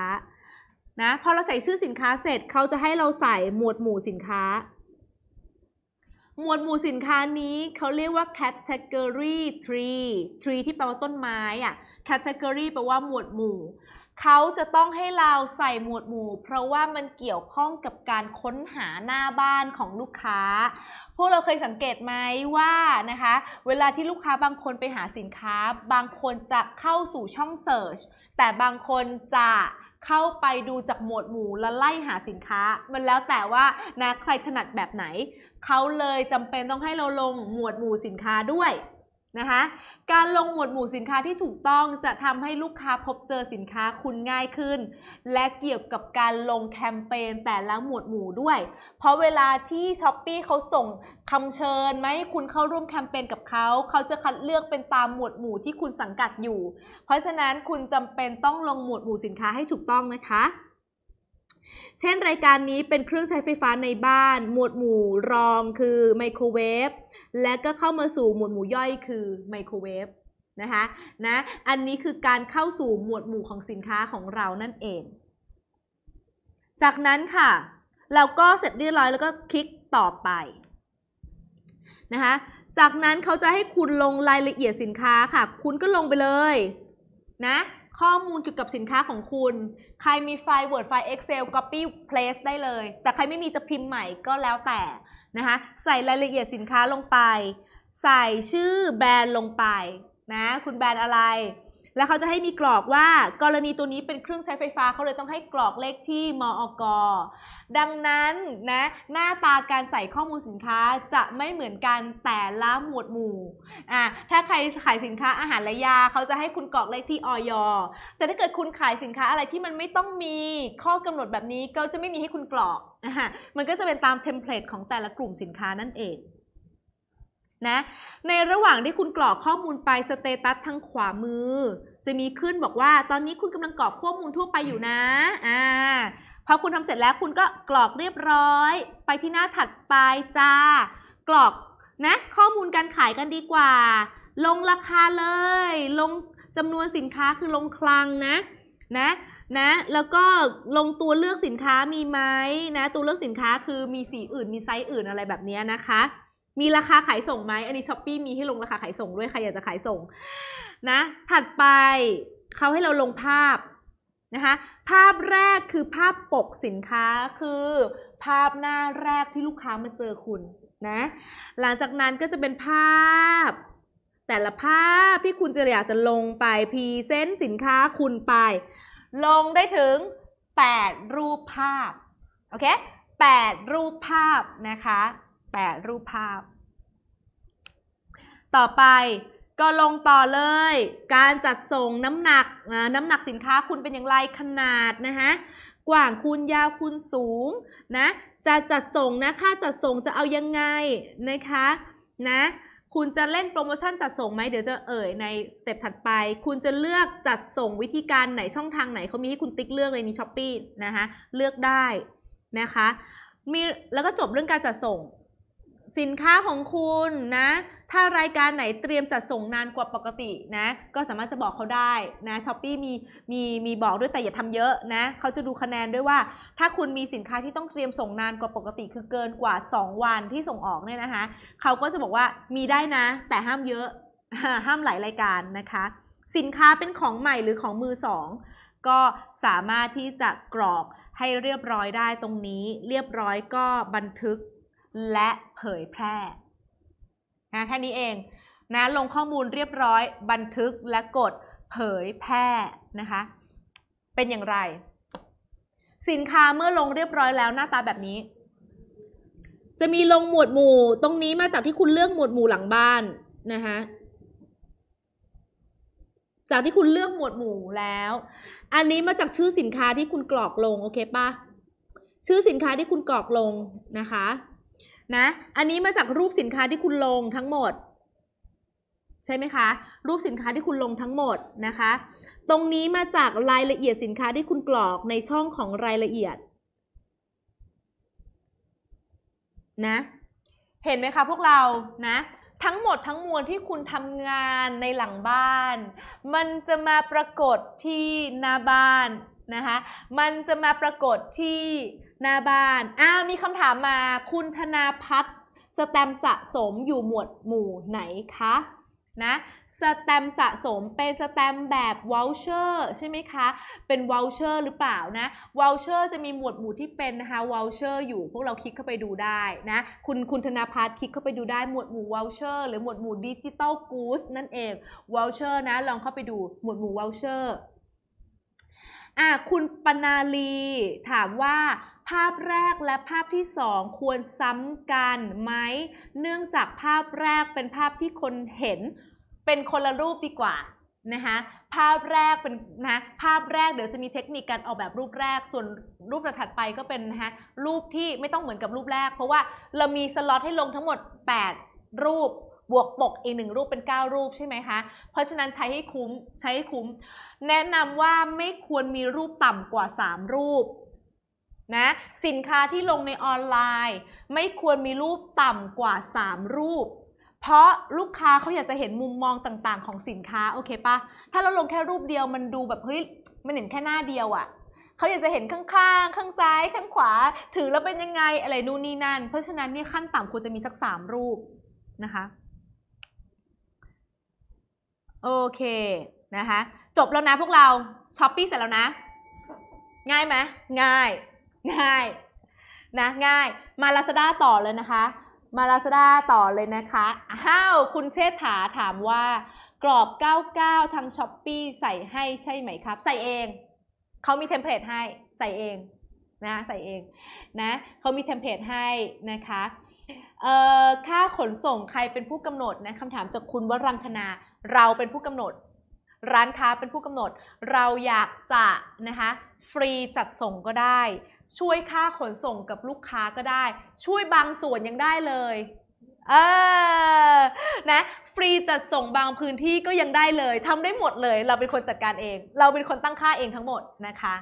นะพอเราใส่ชื่อสินค้าเสร็จเขาจะให้เราใส่หมวดหมู่สินค้า หมวดหมู่สินค้านี้เขาเรียกว่า category tree tree ที่แปลว่าต้นไม้อะ่ะ category แปลว่าหมวดหมู่ เขาจะต้องให้เราใส่หมวดหมู่ เพราะว่ามันเกี่ยวข้องกับการค้นหาหน้าบ้านของลูกค้า พวกเราเคยสังเกตไหมว่านะคะเวลาที่ลูกค้าบางคนไปหาสินค้า บางคนจะเข้าสู่ช่อง search แต่บางคนจะเข้าไปดูจากหมวดหมู่และไล่หาสินค้า มันแล้วแต่ว่านะใครถนัดแบบไหน เขาเลยจำเป็นต้องให้เราลงหมวดหมู่สินค้าด้วยนะคะการลงหมวดหมู่สินค้าที่ถูกต้องจะทำให้ลูกค้าพบเจอสินค้าคุณง่ายขึ้น และเกี่ยวกับการลงแคมเปญแต่ละหมวดหมู่ด้วย เพราะเวลาที่ช้อปี้เขาส่งคำเชิญไหมคุณเข้าร่วมแคมเปญกับเขาเขาจะคัดเลือกเป็นตามหมวดหมู่ที่คุณสังกัดอยู่ เพราะฉะนั้นคุณจำเป็นต้องลงหมวดหมู่สินค้าให้ถูกต้องนะคะเช่นรายการนี้เป็นเครื่องใช้ไฟฟ้าในบ้าน หมวดหมู่รองคือไมโครเวฟ และก็เข้ามาสู่หมวดหมู่ย่อยคือไมโครเวฟนะคะ นะ อันนี้คือการเข้าสู่หมวดหมู่ของสินค้าของเรานั่นเอง จากนั้นค่ะ เราก็เสร็จเรียบร้อยแล้วก็คลิกต่อไปนะคะ จากนั้นเขาจะให้คุณลงรายละเอียดสินค้าค่ะ คุณก็ลงไปเลยนะข้อมูลเกี่ยวกับสินค้าของคุณ ใครมีไฟล์ Word ไฟล์ Excel Copy Place ได้เลย แต่ใครไม่มีจะพิมพ์ใหม่ก็แล้วแต่นะคะ ใส่รายละเอียดสินค้าลงไป ใส่ชื่อแบรนด์ลงไปนะคุณแบรนด์อะไรแล้วเขาจะให้มีกรอกว่า กรณีตัวนี้เป็นเครื่องใช้ไฟฟ้าเขาเลยต้องให้กรอกเลขที่มออกดังนั้นนะหน้าตาการใส่ข้อมูลสินค้าจะไม่เหมือนกันแต่ละหมวดหมู่อ่ะถ้าใครขายสินค้าอาหารและยาเขาจะให้คุณกรอกเลขที่ออยแต่ถ้าเกิดคุณขายสินค้าอะไรที่มันไม่ต้องมีข้อกำหนดแบบนี้ก็จะไม่มีให้คุณกรอกมันก็จะเป็นตามเทมเพลตของแต่ละกลุ่มสินค้านั่นเองนะในระหว่างที่คุณกรอกข้อมูลไปสเตตัสทางขวามือ จะมีขึ้นบอกว่าตอนนี้คุณกำลังกรอกข้อมูลทั่วไปอยู่นะอ่าพอคุณทำเสร็จแล้วคุณก็กรอกเรียบร้อย ไปที่หน้าถัดไปจ้ากรอกนะข้อมูลการขายกันดีกว่า ลงราคาเลยลงจำนวนสินค้าคือลงคลังนะนะ นะแล้วก็ลงตัวเลือกสินค้ามีไหมนะ ตัวเลือกสินค้าคือมีสีอื่น มีไซส์อื่นอะไรแบบนี้นะคะมีราคาขายส่งไหม อันนี้ช้อปปีมีให้ลงราคาขายส่งด้วยใครอยากจะขายส่ง นะ ถัดไป เขาให้เราลงภาพนะคะ ภาพแรกคือภาพปกสินค้าคือภาพหน้าแรกที่ลูกค้ามาเจอคุณนะ หลังจากนั้นก็จะเป็นภาพ แต่ละภาพที่คุณจะอยากจะลงไปพรีเซนต์สินค้าคุณไป ลงได้ถึง 8 รูปภาพ โอเค 8 รูปภาพนะคะ8 รูปภาพ ต่อไปก็ลงต่อเลย การจัดส่งน้ำหนักน้ำหนักสินค้าคุณเป็นอย่างไรขนาดนะคะกว้างคูณยาวคูณสูงนะ จะจัดส่งนะค่าจัดส่งจะเอายังไงนะคะนะ คุณจะเล่นโปรโมชั่นจัดส่งไหมเดี๋ยวจะเอ่ยในสเต็ปถัดไป คุณจะเลือกจัดส่งวิธีการไหนช่องทางไหนเขามีให้คุณติ๊กเลือกเลยในช้อปปี้นะคะเลือกได้นะคะมีแล้วก็จบเรื่องการจัดส่งสินค้าของคุณนะถ้ารายการไหนเตรียมจัดส่งนานกว่าปกตินะก็สามารถจะบอกเขาได้นะช้อปปี้มีมีมีบอกด้วยแต่อย่าทำเยอะนะเขาจะดูคะแนนด้วยว่า ถ้าคุณมีสินค้าที่ต้องเตรียมส่งนานกว่าปกติ คือเกินกว่า 2 วันที่ส่งออกเนี่ยนะคะ เขาก็จะบอกว่ามีได้นะ แต่ห้ามเยอะห้ามหลายรายการนะคะ สินค้าเป็นของใหม่หรือของมือสองก็สามารถที่จะกรอกให้เรียบร้อยได้ตรงนี้ เรียบร้อยก็บันทึกและเผยแพร่นะแค่นี้เอง นะ ลงข้อมูลเรียบร้อย บันทึกและกดเผยแพร่ นะคะ เป็นอย่างไร สินค้าเมื่อลงเรียบร้อยแล้วหน้าตาแบบนี้ จะมีลงหมวดหมู่ ตรงนี้มาจากที่คุณเลือกหมวดหมู่หลังบ้าน นะคะ จากที่คุณเลือกหมวดหมู่แล้ว อันนี้มาจากชื่อสินค้าที่คุณกรอกลง โอเคปะชื่อสินค้าที่คุณกรอกลง นะคะนะ อันนี้มาจากรูปสินค้าที่คุณลงทั้งหมดใช่ไหมคะ รูปสินค้าที่คุณลงทั้งหมดนะคะ ตรงนี้มาจากรายละเอียดสินค้าที่คุณกรอกในช่องของรายละเอียดนะ เห็นไหมคะพวกเรา นะ ทั้งหมดทั้งมวลที่คุณทำงานในหลังบ้าน มันจะมาปรากฏที่หน้าบ้านนะคะ มันจะมาปรากฏที่หน้าบ้านอ้าวมีคำถามมา คุณธนาพัฒน์สแตมสะสมอยู่หมวดหมู่ไหนคะ นะสแตมสะสมเป็นสแตมแบบวอลเชอร์ใช่ไหมคะ เป็นวอลเชอร์หรือเปล่านะวอลเชอร์จะมีหมวดหมู่ที่เป็นนะคะวอลเชอร์อยู่ พวกเราคลิกเข้าไปดูได้นะ คุณคุณธนาพัฒน์คลิกเข้าไปดูได้ หมวดหมู่วอลเชอร์หรือหมวดหมู่ดิจิตอลกู๊สนั่นเองวอลเชอร์นะ ลองเข้าไปดู หมวดหมู่วอลเชอร์ อ่ะคุณปนาลีถามว่าภาพแรกและภาพที่สองควรซ้ำกันไหม เนื่องจากภาพแรกเป็นภาพที่คนเห็นเป็นคนละรูปดีกว่านะคะภาพแรกเป็นนะภาพแรกเดี๋ยวจะมีเทคนิคการออกแบบรูปแรกส่วนรูปถัดไปก็เป็นนะคะรูปที่ไม่ต้องเหมือนกับรูปแรก เพราะว่าเรามีสล็อตให้ลงทั้งหมด 8รูปบวกปกอีกหนึ่งรูปเป็น 9 รูปใช่ไหมคะ เพราะฉะนั้นใช้ให้คุ้มใช้ให้คุ้มแนะนำว่าไม่ควรมีรูปต่ำกว่า 3 รูปนะสินค้าที่ลงในออนไลน์ ไม่ควรมีรูปต่ำกว่า 3 รูป เพราะลูกค้าเขาอยากจะเห็นมุมมองต่างๆของสินค้าโอเคปะถ้าเราลงแค่รูปเดียวมันดูแบบเฮ้ยมันเห็นแค่หน้าเดียวอะ่ะเขาอยากจะเห็นข้างๆ ข้างซ้าย ข้างขวาถือแล้วเป็นยังไงอะไรนู่นนี่นั่น เพราะฉะนั้นเนี่ยขั้นต่ำควรจะมีสัก3รูปนะคะ โอเคนะคะ จบแล้วนะพวกเราช้อปปี้เสร็จแล้วนะ ง่ายไหมง่ายง่ายนะง่ายมาลาซาด้าต่อเลยนะคะมาลาซาด้าต่อเลยนะคะอ้าวคุณเชษฐาถามว่ากรอบ 99 ทางช้อปปีใส่ให้ใช่ไหมครับ ใส่เอง เขามีเทมเพลตให้ใส่เองนะใส่เองนะเขามีเทมเพลตให้นะคะค่าขนส่งใครเป็นผู้กำหนดนะคำถามจากคุณวรังคณาเราเป็นผู้กำหนด ร้านค้าเป็นผู้กำหนดเราอยากจะนะคะฟรีจัดส่งก็ได้ช่วยค่าขนส่งกับลูกค้าก็ได้ ช่วยบางส่วนยังได้เลยเออนะฟรีจัดส่งบางพื้นที่ก็ยังได้เลยทำได้หมดเลย เราเป็นคนจัดการเอง เราเป็นคนตั้งค่าเองทั้งหมดนะคะ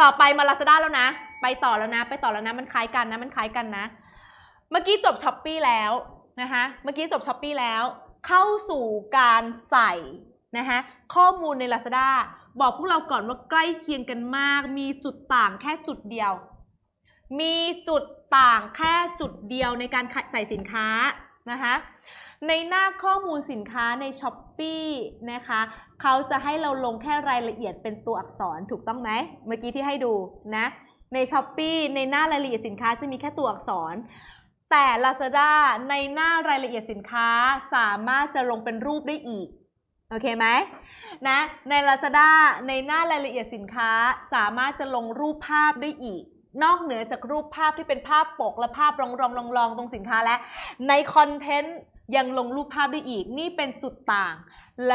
ต่อไปมาลาซาด้าแล้วนะไปต่อแล้วนะ ไปต่อแล้วนะ มันคล้ายกันนะมันคล้ายกันนะ เมื่อกี้จบช้อปปี้แล้วนะคะเมื่อกี้จบช้อปปี้แล้ว เข้าสู่การใส่นะคะข้อมูลใน Lazada บอกพวกเราก่อนว่าใกล้เคียงกันมาก มีจุดต่างแค่จุดเดียว มีจุดต่างแค่จุดเดียวในการใส่สินค้านะคะ ในหน้าข้อมูลสินค้าใน s h อ p e e นะคะ เขาจะให้เราลงแค่รายละเอียดเป็นตัวอักษรถูกต้องไหม เมื่อกี้ที่ให้ดูนะ ใน s h อ p e e ในหน้ารายละเอียดสินค้าจะมีแค่ตัวอักษร แต่ Lazada ในหน้ารายละเอียดสินค้าสามารถจะลงเป็นรูปได้อีก โอเคไหมนะใน Lazada ในหน้ารายละเอียดสินค้าสามารถจะลงรูปภาพได้อีก นอกเหนือจากรูปภาพที่เป็นภาพปกและภาพรองรองรองรองตรงสินค้าและ ในคอนเทนต์ยังลงรูปภาพได้อีก นี่เป็นจุดต่าง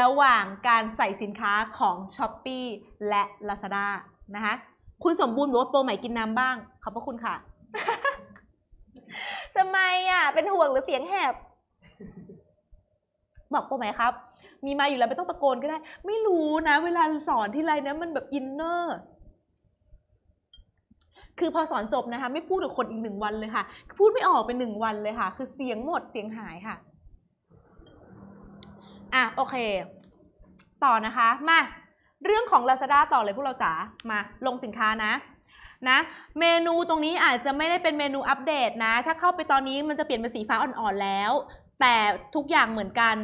ระหว่างการใส่สินค้าของ s h อ p e e และ Lazada นะคะคุณสมบูรณ์บอกว่าโปรใหม่กินน้ำบ้าง ขอบพระคุณค่ะทำไมอ่ะ เป็นห่วงหรือเสียงแหบ บอกโปรใหม่ครับมีมาอยู่แล้วไม่ต้องตะโกนก็ได้ ไม่รู้นะ เวลาสอนที่ไรนะมันแบบอินเนอร์คือพอสอนจบนะคะไม่พูดกับคนอีกหนึ่งวันเลยค่ะ พูดไม่ออกเป็นหนึ่งวันเลยค่ะ คือเสียงหมดเสียงหายค่ะ อ่ะโอเค ต่อนะคะมาเรื่องของ Lazada ต่อเลยพวกเราจ๋ามาลงสินค้านะนะ เมนูตรงนี้อาจจะไม่ได้เป็นเมนูอัปเดตนะ ถ้าเข้าไปตอนนี้มันจะเปลี่ยนเป็นสีฟ้าอ่อนๆแล้ว แต่ทุกอย่างเหมือนกัน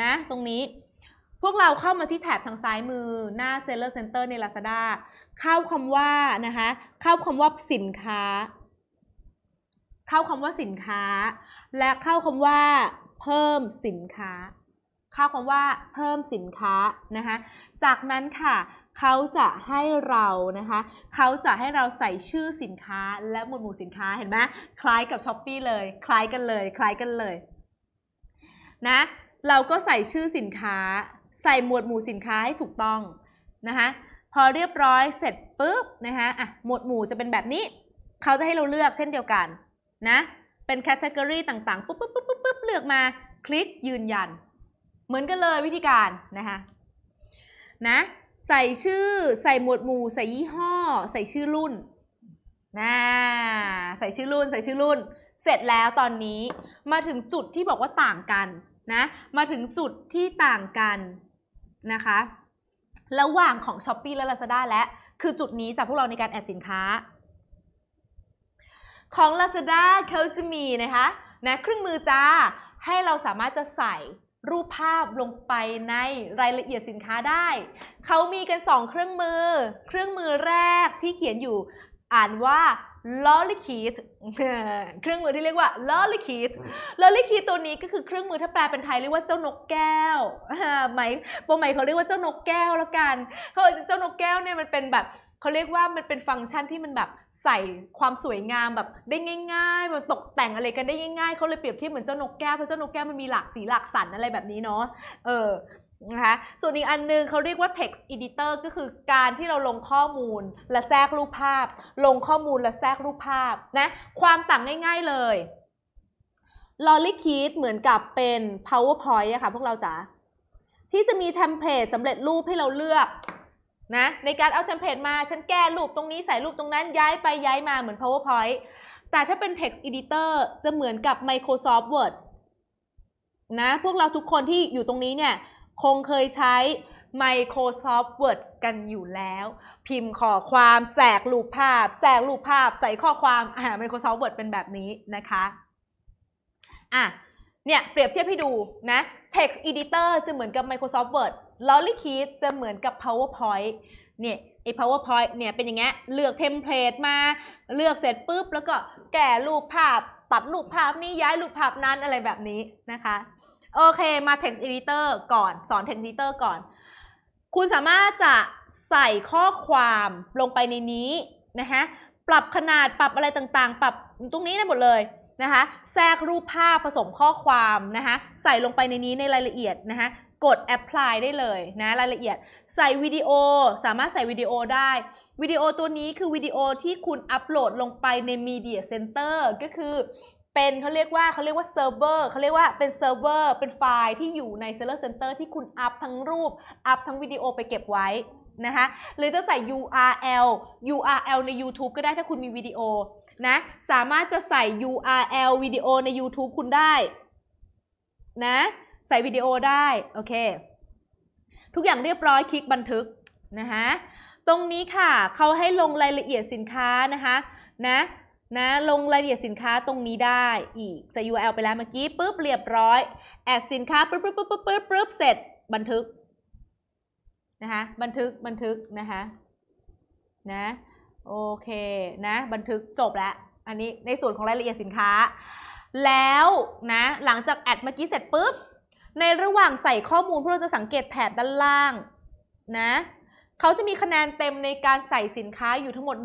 นะ ตรงนี้พวกเราเข้ามาที่แถบทางซ้ายมือหน้า Seller Center ใน Lazada เข้าคำว่านะคะเข้าคำว่าสินค้า เข้าคำว่าสินค้า และเข้าคำว่าเพิ่มสินค้า เข้าคำว่าเพิ่มสินค้านะคะจากนั้นค่ะเขาจะให้เรานะคะเขาจะให้เราใส่ชื่อสินค้าและหมวดหมู่สินค้าเห็นไหมคล้ายกับช้อปปีเลย คล้ายกันเลยคล้ายกันเลย นะเราก็ใส่ชื่อสินค้า ใส่หมวดหมู่สินค้าให้ถูกต้องนะคะพอเรียบร้อยเสร็จปุ๊บนะคะอ่ะหมวดหมู่จะเป็นแบบนี้ เขาจะให้เราเลือกเช่นเดียวกันนะ เป็นแคตตากรีต่างๆปุ๊บปุ๊บปุ๊บปุ๊บปุ๊บเลือกมาคลิกยืนยัน เหมือนกันเลยวิธีการนะคะนะ ใส่ชื่อ ใส่หมวดหมู่ ใส่ยี่ห้อ ใส่ชื่อรุ่นนะใส่ชื่อรุ่น ใส่ชื่อรุ่น เสร็จแล้วตอนนี้มาถึงจุดที่บอกว่าต่างกันนะมาถึงจุดที่ต่างกันนะคะ ระหว่างของ s h อป e e และ Lazada และ คือจุดนี้จากพวกเราในการแอดสินค้า ของ Lazada เขาจะมีนะคะนะเครื่องมือจ้าให้เราสามารถจะใส่รูปภาพลงไปในรายละเอียดสินค้าได้เขามีกัน 2 เครื่องมือเครื่องมือแรกที่เขียนอยู่อ่านว่าอ o ล l i คีทเครื่องมือที่เรียกว่าล o l l คี i ลอล l l i k i t ตัวนี้ก็คือเครื่องมือถ้าแปลเป็นไทยเรียกว่าเจ้านกแก้วหมาโปรหมายเขาเรียกว่าเจ้านกแก้วแล้วกันเขาเจ้านกแก้วเนี่ยมันเป็นแบบเขาเรียกว่ามันเป็นฟังก์ชันที่มันแบบใส่ความสวยงามแบบได้ง่าย ๆ มันตกแต่งอะไรกันได้ง่ายๆเขาเลยเปรียบเทียบเหมือนเจ้านกแก้วเพราะเจ้านกแก้วมันมีหลากสีหลากสันอะไรแบบนี้เนาะเออนะคะส่วนอีกอันนึงเขาเรียกว่า text editor ก็คือการที่เราลงข้อมูล และแทรกรูปภาพ ลงข้อมูลและแทรกรูปภาพ นะ ความต่างง่าย ๆเลย l o l l y k ด t เหมือนกับเป็น PowerPoint อะค่ะพวกเราจ๋า ที่จะมีเทมเพลตสำเร็จรูปให้เราเลือก นะ ในการเอาเทมเพลตมา ฉันแก้รูปตรงนี้ใส่รูปตรงนั้น ย้ายไปย้ายมาเหมือน PowerPoint แต่ถ้าเป็น text editor จะเหมือนกับ Microsoft Word นะ พวกเราทุกคนที่อยู่ตรงนี้เนี่ยคงเคยใช้ Microsoft Word กันอยู่แล้ว พิมพ์ข้อความแสกรูปภาพ แสกรูปภาพ ใส่ข้อความอ่า Microsoft Word เป็นแบบนี้นะคะ อ่ะ เนี่ยเปรียบเทียบให้ดูนะ text editor จะเหมือนกับ Microsoft Word l o l l y k e y จะเหมือนกับ PowerPoint เนี่ยไอ้ PowerPoint เนี่ยเป็นอย่างเงี้ยเลือกเทมเพลตมา เลือกเสร็จปุ๊บ แล้วก็แก่รูปภาพ ตัดรูปภาพนี้ย้ายรูปภาพนั้นอะไรแบบนี้นะคะโอเค มา text editor ก่อน สอน text editor ก่อน คุณสามารถจะใส่ข้อความลงไปในนี้นะฮะ ปรับขนาดปรับอะไรต่างๆ ปรับ ตรงนี้ได้หมดเลยนะคะ แทรกรูปภาพผสมข้อความนะคะใส่ลงไปในนี้ในรายละเอียดนะคะกด apply ได้เลยนะรายละเอียด ใส่วิดีโอสามารถใส่วิดีโอได้ วิดีโอตัวนี้คือวิดีโอที่คุณอัปโหลดลงไปใน Media Center ก็คือเป็นเขาเรียกว่าเขาเรียกว่าเซิร์ฟเวอร์เขาเรียกว่าเป็นเซิร์ฟเวอร์เป็นไฟล์ที่อยู่ในเซิอร์เซ็นเตอร์ที่คุณอัพทั้งรูปอัพทั้งวิดีโอไปเก็บไว้นะคะหรือจะใส่ URL URL ใน YouTube ก็ได้ถ้าคุณมีวิดีโอ นะ สามารถจะใส่ URL วิดีโอใน YouTube คุณได้นะใส่วิดีโอได้ โอเค ทุกอย่างเรียบร้อยคลิกบันทึกนะคะตรงนี้ค่ะเขาให้ลงรายละเอียดสินค้านะคะนะนะลงรายละเอียดสินค้าตรงนี้ได้ อีกใส่ URL ไปแล้วเมื่อกี้ปุ๊บเรียบร้อยแอดสินค้าปุ๊บปุ๊บปุ๊บปุ๊บปุ๊บปุ๊บเสร็จบันทึกนะคะบันทึกบันทึกนะคะนะโอเคนะบันทึกจบแล้วอันนี้ในส่วนของรายละเอียดสินค้า แล้วนะหลังจาก แอด เมื่อกี้ เสร็จปุ๊บในระหว่างใส่ข้อมูลพวกเราจะสังเกตแถบด้านล่างนะเขาจะมีคะแนนเต็มในการใส่สินค้าอยู่ทั้งหมด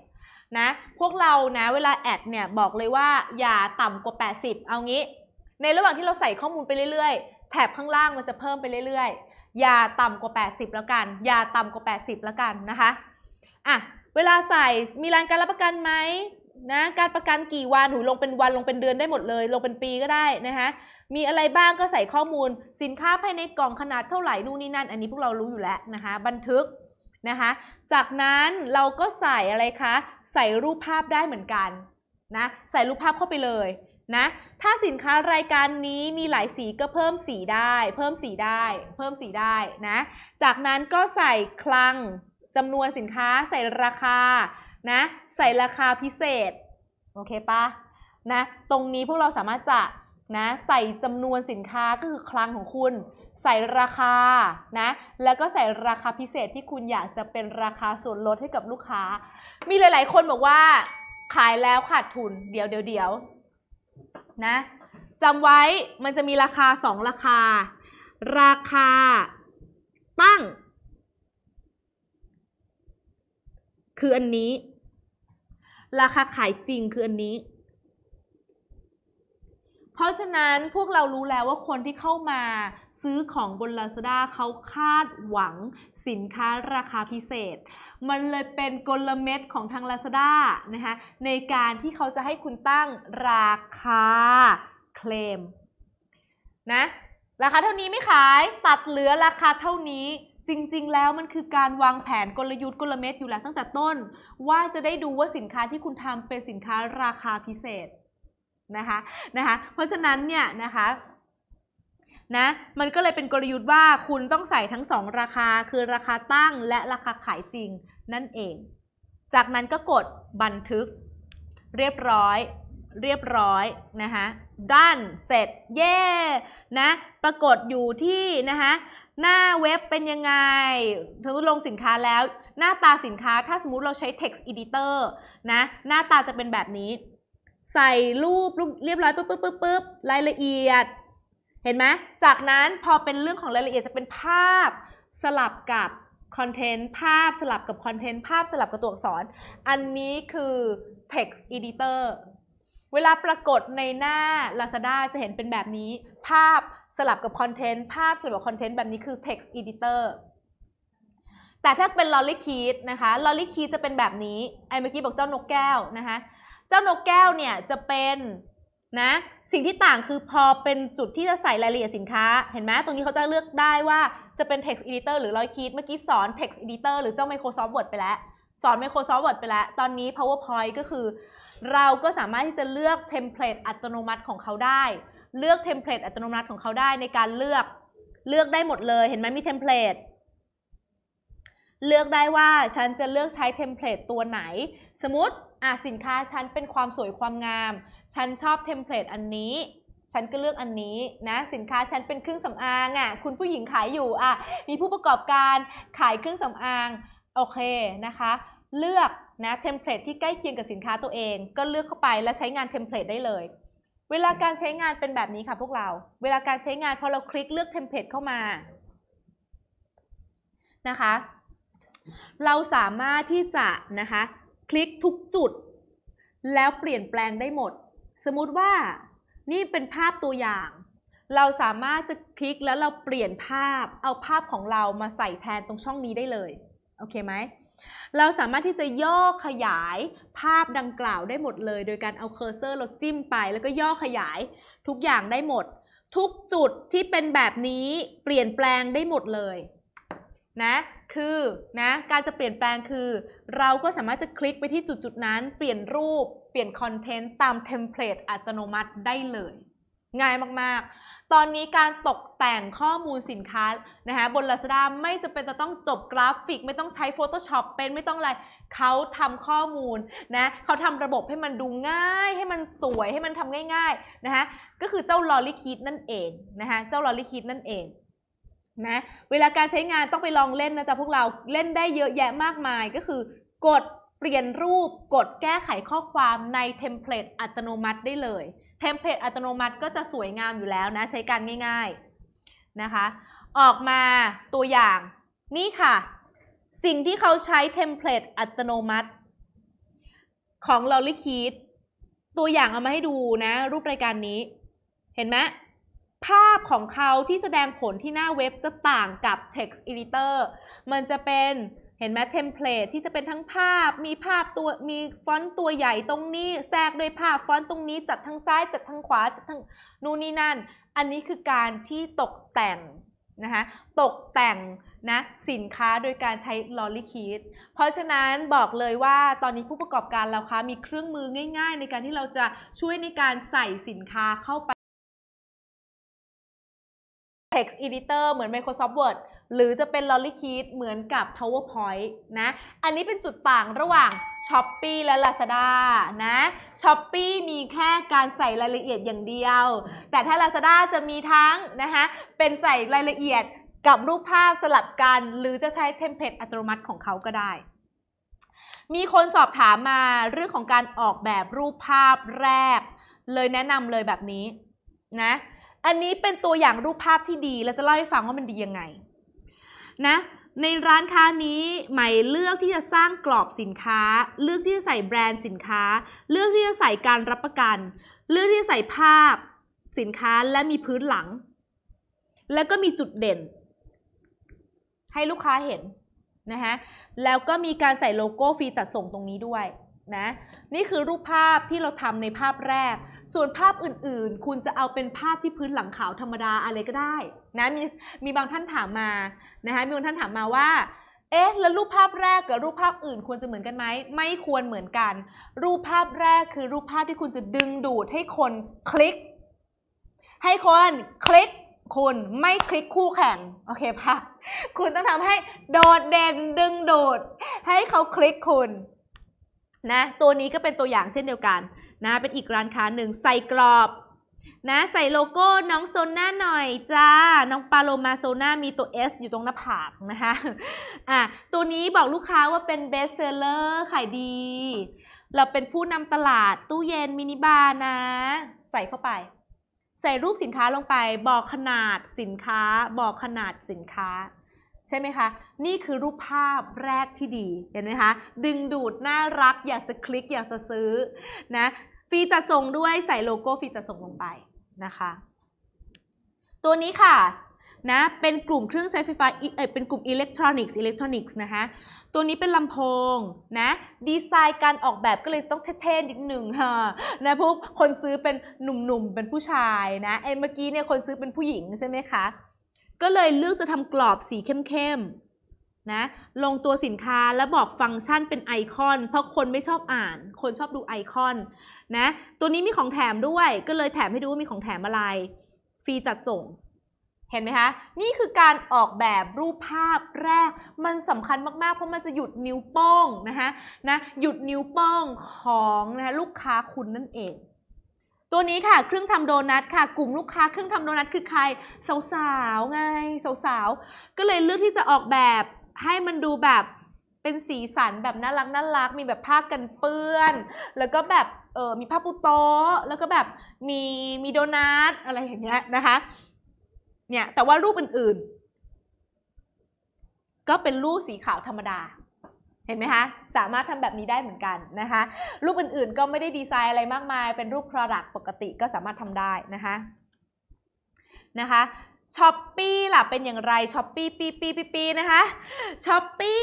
100นะพวกเรานะเวลาแอดเนี่ยบอกเลยว่าอย่าต่ำกว่า 80 เอางี้ ในระหว่างที่เราใส่ข้อมูลไปเรื่อยๆแถบข้างล่างมันจะเพิ่มไปเรื่อยๆอย่าต่ำกว่า 80 แล้วกันอย่าต่ำกว่า 80 แล้วกันนะคะอ่ะเวลาใส่มีรายการรับประกันไหมนะการประกันกี่วันหูลงเป็นวันลงเป็นเดือนได้หมดเลยลงเป็นปีก็ได้นะคะมีอะไรบ้างก็ใส่ข้อมูล สินค้าภายในกล่องขนาดเท่าไหร่นู่นนี่นั่นอันนี้พวกเรารู้อยู่แล้วนะคะบันทึกนะคะ จากนั้นเราก็ใส่อะไรคะใส่รูปภาพได้เหมือนกันนะใส่รูปภาพเข้าไปเลยนะถ้าสินค้ารายการนี้มีหลายสีก็เพิ่มสีได้ เพิ่มสีได้ เพิ่มสีได้นะ จากนั้นก็ใส่คลังจำนวนสินค้าใส่ราคานะใส่ราคาพิเศษโอเคปะนะตรงนี้พวกเราสามารถจะนะใส่จำนวนสินค้าก็คือคลังของคุณใส่ราคา นะ แล้วก็ใส่ราคาพิเศษที่คุณอยากจะเป็นราคาส่วนลดให้กับลูกค้า มีหลาย ๆ คนบอกว่า ขายแล้วขาดทุน เดี๋ยวเดี๋ยวเดี๋ยวนะจำไว้มันจะมีราคา 2 ราคา ราคาตั้ง คืออันนี้ ราคาขายจริงคืออันนี้ เพราะฉะนั้นพวกเรารู้แล้วว่าคนที่เข้ามาซื้อของบน Lazada เขาคาดหวังสินค้าราคาพิเศษมันเลยเป็นกลเม็ดของทาง Lazada นะคะในการที่เขาจะให้คุณตั้งราคาเคลมนะราคาเท่านี้ไม่ขายตัดเหลือราคาเท่านี้จริงๆ แล้วมันคือการวางแผนกลยุทธ์กลเม็ดอยู่แล้วตั้งแต่ต้น ว่าจะได้ดูว่าสินค้าที่คุณทำเป็นสินค้าราคาพิเศษนะคะนะคะเพราะฉะนั้นเนี่ยนะคะนะมันก็เลยเป็นกลยุทธ์ว่าคุณต้องใส่ทั้ง2ราคาคือราคาตั้งและราคาขายจริงนั่นเอง จากนั้นก็กดบันทึก เรียบร้อย เรียบร้อย นะคะด้านเสร็จ เย่นะ ปรากฏอยู่ที่นะคะหน้าเว็บเป็นยังไงสมมติลงสินค้าแล้ว หน้าตาสินค้าถ้าสมมติเราใช้ text editor นะ หน้าตาจะเป็นแบบนี้ ใส่รูปเรียบร้อยปุ๊บปุ๊บปุ๊บรายละเอียดเห็นไหมจากนั้นพอเป็นเรื่องของรายละเอียดจะเป็นภาพสลับกับคอนเทนต์ภาพสลับกับคอนเทนต์ภาพสลับกับตัวอักษร อันนี้คือ text editor เวลาปรากฏในหน้า Lazada จะเห็นเป็นแบบนี้ ภาพสลับกับคอนเทนต์ภาพสลับกับคอนเทนต์แบบนี้คือ text editor แต่ถ้าเป็น lolly key นะคะ lolly key จะเป็นแบบนี้ไอ้เมื่อกี้บอกเจ้านกแก้วนะคะเจ้านกแก้วเนี่ยจะเป็นนะสิ่งที่ต่างคือพอเป็นจุดที่จะใส่รายละเอียดสินค้า เห็นไหมตรงนี้เขาจะเลือกได้ว่าจะเป็น text editor หรือรอยคีดเมื่อกี้สอน text editor หรือเจ้า Microsoft Word ไปแล้ว สอน Microsoft Word ไปแล้ว ตอนนี้ PowerPoint ก็คือ เราก็สามารถที่จะเลือกเทมเพลตอัตโนมัติของเขาได้ เลือกเทมเพลตอัตโนมัติของเขาได้ในการเลือกเลือกได้หมดเลยเห็นไหมมีเทมเพลตเลือกได้ว่าฉันจะเลือกใช้เทมเพลตตัวไหน สมมติอ่ะสินค้าฉันเป็นความสวยความงาม ฉันชอบเทมเพลตอันนี้ ฉันก็เลือกอันนี้นะสินค้าฉันเป็นเครื่องสำอางอ่ะ คุณผู้หญิงขายอยู่อ่ะ มีผู้ประกอบการขายเครื่องสำอางโอเค นะคะ เลือกนะเทมเพลตที่ใกล้เคียงกับสินค้าตัวเอง ก็เลือกเข้าไปแล้วใช้งานเทมเพลตได้เลย เวลาการใช้งานเป็นแบบนี้ค่ะพวกเรา เวลาการใช้งานพอ เราคลิกเลือกเทมเพลตเข้ามา นะคะ เราสามารถที่จะนะคะคลิกทุกจุดแล้วเปลี่ยนแปลงได้หมด สมมติว่านี่เป็นภาพตัวอย่างเราสามารถจะคลิกแล้วเราเปลี่ยนภาพเอาภาพของเรามาใส่แทนตรงช่องนี้ได้เลยโอเคไหมเราสามารถที่จะย่อขยายภาพดังกล่าวได้หมดเลยโดยการเอาเคอร์เซอร์เราจิ้มไป แล้วก็ย่อขยาย ทุกอย่างได้หมด ทุกจุดที่เป็นแบบนี้เปลี่ยนแปลงได้หมดเลย นะคือนะการจะเปลี่ยนแปลงคือเราก็สามารถจะคลิกไปที่จุดจุดนั้น เปลี่ยนรูปเปลี่ยนคอนเทนต์ตามเทมเพลตอัตโนมัติได้เลย ง่ายมากๆตอนนี้การตกแต่งข้อมูลสินค้านะคะบน Lazada ไม่จะเป็นจะต้องจบกราฟิกไม่ต้องใช้ Photoshop เป็นไม่ต้องอะไรเขาทำข้อมูลนะเขาทำระบบให้มันดูง่าย ให้มันสวยให้มันทำง่ายๆนะคะก็คือเจ้าลอลิี่คิดนั่นเองนะคะเจ้าลอลิี่คิดนั่นเองนะเวลาการใช้งานต้องไปลองเล่นนะจ๊ะพวกเราเล่นได้เยอะแยะมากมายก็คือกดเปลี่ยนรูป กดแก้ไขข้อความในเทมเพลตอัตโนมัติได้เลยเทมเพลตอัตโนมัติก็จะสวยงามอยู่แล้วนะ ใช้การง่ายๆนะคะออกมาตัวอย่างนี่ค่ะ สิ่งที่เขาใช้เทมเพลตอัตโนมัติ ของ l o l l y k e y ตัวอย่างเอามาให้ดูนะรูปรายการนี้ เห็นไหมภาพของเขาที่แสดงผลที่หน้าเว็บจะต่างกับ text editor มันจะเป็นเห็นไหมเทมเพลตที่จะเป็นทั้งภาพมีภาพตัวมีฟอนต์ตัวใหญ่ตรงนี้ แทรกด้วยภาพฟอนต์ตรงนี้ จัดทั้งซ้ายจัดทั้งขวา จัดทั้งนู่นนี่นั่น อันนี้คือการที่ตกแต่งนะคะตกแต่งนะสินค้าโดยการใช้ลอลิคิดเพราะฉะนั้นบอกเลยว่าตอนนี้ผู้ประกอบการเราคะมีเครื่องมือง่ายๆ ในการที่เราจะช่วยในการใส่สินค้าเข้าไป text editor เหมือน Microsoft Word หรือจะเป็น Lollikit เหมือนกับ PowerPoint นะ อันนี้เป็นจุดต่างระหว่าง s h o p e e และ Lazada นะ s h o p e e มีแค่การใส่รายละเอียดอย่างเดียว แต่ถ้า Lazada จะมีทั้งนะคะเป็นใส่รายละเอียดกับรูปภาพสลับกัน หรือจะใช้เทมเพลตอัตโนมัติของเขาก็ได้ มีคนสอบถามมาเรื่องของการออกแบบรูปภาพแรก เลยแนะนำเลยแบบนี้นะอันนี้เป็นตัวอย่างรูปภาพที่ดีแล้วจะเล่าให้ฟังว่ามันดียังไงนะในร้านค้านี้ใหม่เลือกที่จะสร้างกรอบสินค้า เลือกที่จะใส่แบรนด์สินค้า เลือกที่จะใส่การรับประกัน เลือกที่จะใส่ภาพสินค้าและมีพื้นหลัง แล้วก็มีจุดเด่น ให้ลูกค้าเห็นนะฮะแล้วก็มีการใส่โลโก้ฟรีจัดส่งตรงนี้ด้วยนะนี่คือรูปภาพที่เราทำในภาพแรกส่วนภาพอื่นๆ คุณจะเอาเป็นภาพที่พื้นหลังขาว ธรรมดาอะไรก็ได้นะมีมีบางท่านถามมานะคะมีบางท่านถามมาว่าเอ๊ะแล้วรูปภาพแรกกับรูปภาพอื่น ควรจะเหมือนกันไหม ไม่ควรเหมือนกัน รูปภาพแรกคือรูปภาพที่คุณจะดึงดูดให้คนคลิก ให้คนคลิกคุณไม่คลิกคู่แข่งโอเคปะคุณต้องทำให้ โดดเด่นดึงดูดให้เขาคลิกคุณนะตัวนี้ก็เป็นตัวอย่างเช่นเดียวกันนะเป็นอีกร้านค้าหนึ่งใส่กรอบนะใส่โลโก้น้องโซน่าหน่อยจ้า น้องปาโลมาโซน่ามีตัว S อยู่ตรงหน้าผากนะคะอ่ะตัวนี้บอกลูกค้าว่าเป็นเบสเซลเลอร์ขายดี เราเป็นผู้นำตลาดตู้เย็นมินิบาร์นะ ใส่เข้าไป ใส่รูปสินค้าลงไป บอกขนาดสินค้าบอกขนาดสินค้า ใช่ไหมคะ นี่คือรูปภาพแรกที่ดีเห็นไหมคะดึงดูด น่ารักอยากจะคลิกอยากจะซื้อนะฟีจะส่งด้วยใส่โลโก้ฟีจะส่งลงไปนะคะ ตัวนี้ค่ะนะเป็นกลุ่มเครื่องใช้ไฟฟ้าเออเป็นกลุ่มอิเล็กทรอนิกส์อิเล็กทรอนิกส์นะคะตัวนี้เป็นลำโพงนะดีไซน์การออกแบบก็เลยต้องเท่ๆ นิดหนึ่งค่ะนะพวกคนซื้อเป็นหนุ่มๆ เป็นผู้ชายนะไอ้เมื่อกี้เนี่ยคนซื้อเป็นผู้หญิงใช่ไหมคะ ก็เลยเลือกจะทำกรอบสีเข้มๆนะลงตัวสินค้า แล้วบอกฟังก์ชันเป็นไอคอน เพราะคนไม่ชอบอ่าน คนชอบดูไอคอนนะตัวนี้มีของแถมด้วย ก็เลยแถมให้ดูว่ามีของแถมอะไรฟรีจัดส่ง เห็นไหมคะ นี่คือการออกแบบรูปภาพแรกมันสำคัญมากๆ เพราะมันจะหยุดนิ้วโป้งนะคะนะหยุดนิ้วโป้งของนะะลูกค้าคุณนั่นเอง ตัวนี้ค่ะเครื่องทำโดนัทค่ะกลุ่มลูกค้าเครื่องทำโดนัทคือใครสาวๆไงสาวๆก็เลยเลือกที่จะออกแบบให้มันดูแบบเป็นสีสันแบบน่ารักน่ารัก มีแบบผ้ากันเปื้อน แล้วก็แบบเออมีผ้าปูโต๊ะแล้วก็แบบมีมีโดนัทอะไรอย่างเงี้ยนะคะ เนี่ยแต่ว่ารูปอื่นๆ ก็เป็นรูปสีขาวธรรมดา เห็นไหมคะสามารถทำแบบนี้ได้เหมือนกันนะคะ รูปอื่นๆก็ไม่ได้ดีไซน์อะไรมากมาย เป็นรูป Product ปกติก็สามารถทำได้นะคะ นะคะช้อปปี้ล่ะ เป็นอย่างไรช้อปปี้ปีปีปีปีนะคะช้อปปี้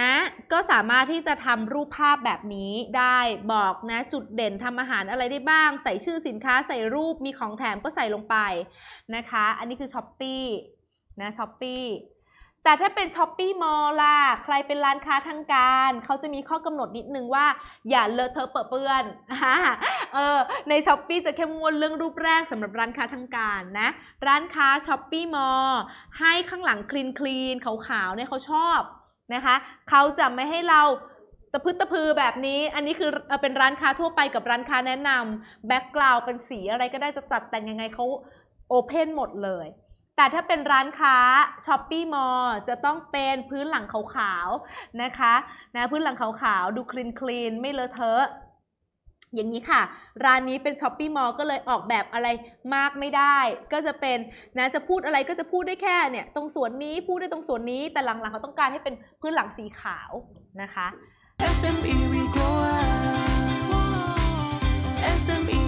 นะ ก็สามารถที่จะทำรูปภาพแบบนี้ได้ บอกนะ จุดเด่นทำอาหารอะไรได้บ้าง ใส่ชื่อสินค้าใส่รูปมีของแถมก็ใส่ลงไปนะคะ อันนี้คือช้อปปี้นะช้อปปี้แต่ถ้าเป็นช้อปปี้มอลล่ะ ใครเป็นร้านค้าทางการ เขาจะมีข้อกำหนดนิดนึงว่า อย่าเลอะเทอะเปื้อเปื้อนเออในช้อปปี้จะเข้มงวดเรื่องรูปแรกสำหรับร้านค้าทางการนะร้านค้าช้อปปี้มอลให้ข้างหลังคลีนคลีนขาวๆเนี่ยเขาชอบนะคะ เขาจะไม่ให้เรา ตะพึดตะพือแบบนี้ อันนี้คือเป็นร้านค้าทั่วไปกับร้านค้าแนะนำแบ็กกราวเป็นสีอะไรก็ได้จะจัดแต่งยังไงเขาโอเพนหมดเลยแต่ถ้าเป็นร้านค้าช้อปปี้มอลจะต้องเป็นพื้นหลังขาวๆ นะคะ นะ พื้นหลังขาวๆ ดูคลีนคลีนไม่เลอะเทอะ อย่างนี้ค่ะ ร้านนี้เป็นช้อปปี้มอลก็เลยออกแบบอะไรมากไม่ได้ ก็จะเป็น นะ จะพูดอะไรก็จะพูดได้แค่เนี่ย ตรงส่วนนี้พูดได้ตรงส่วนนี้ แต่หลังๆเขาต้องการให้เป็นพื้นหลังสีขาวนะคะ SME we grow up SME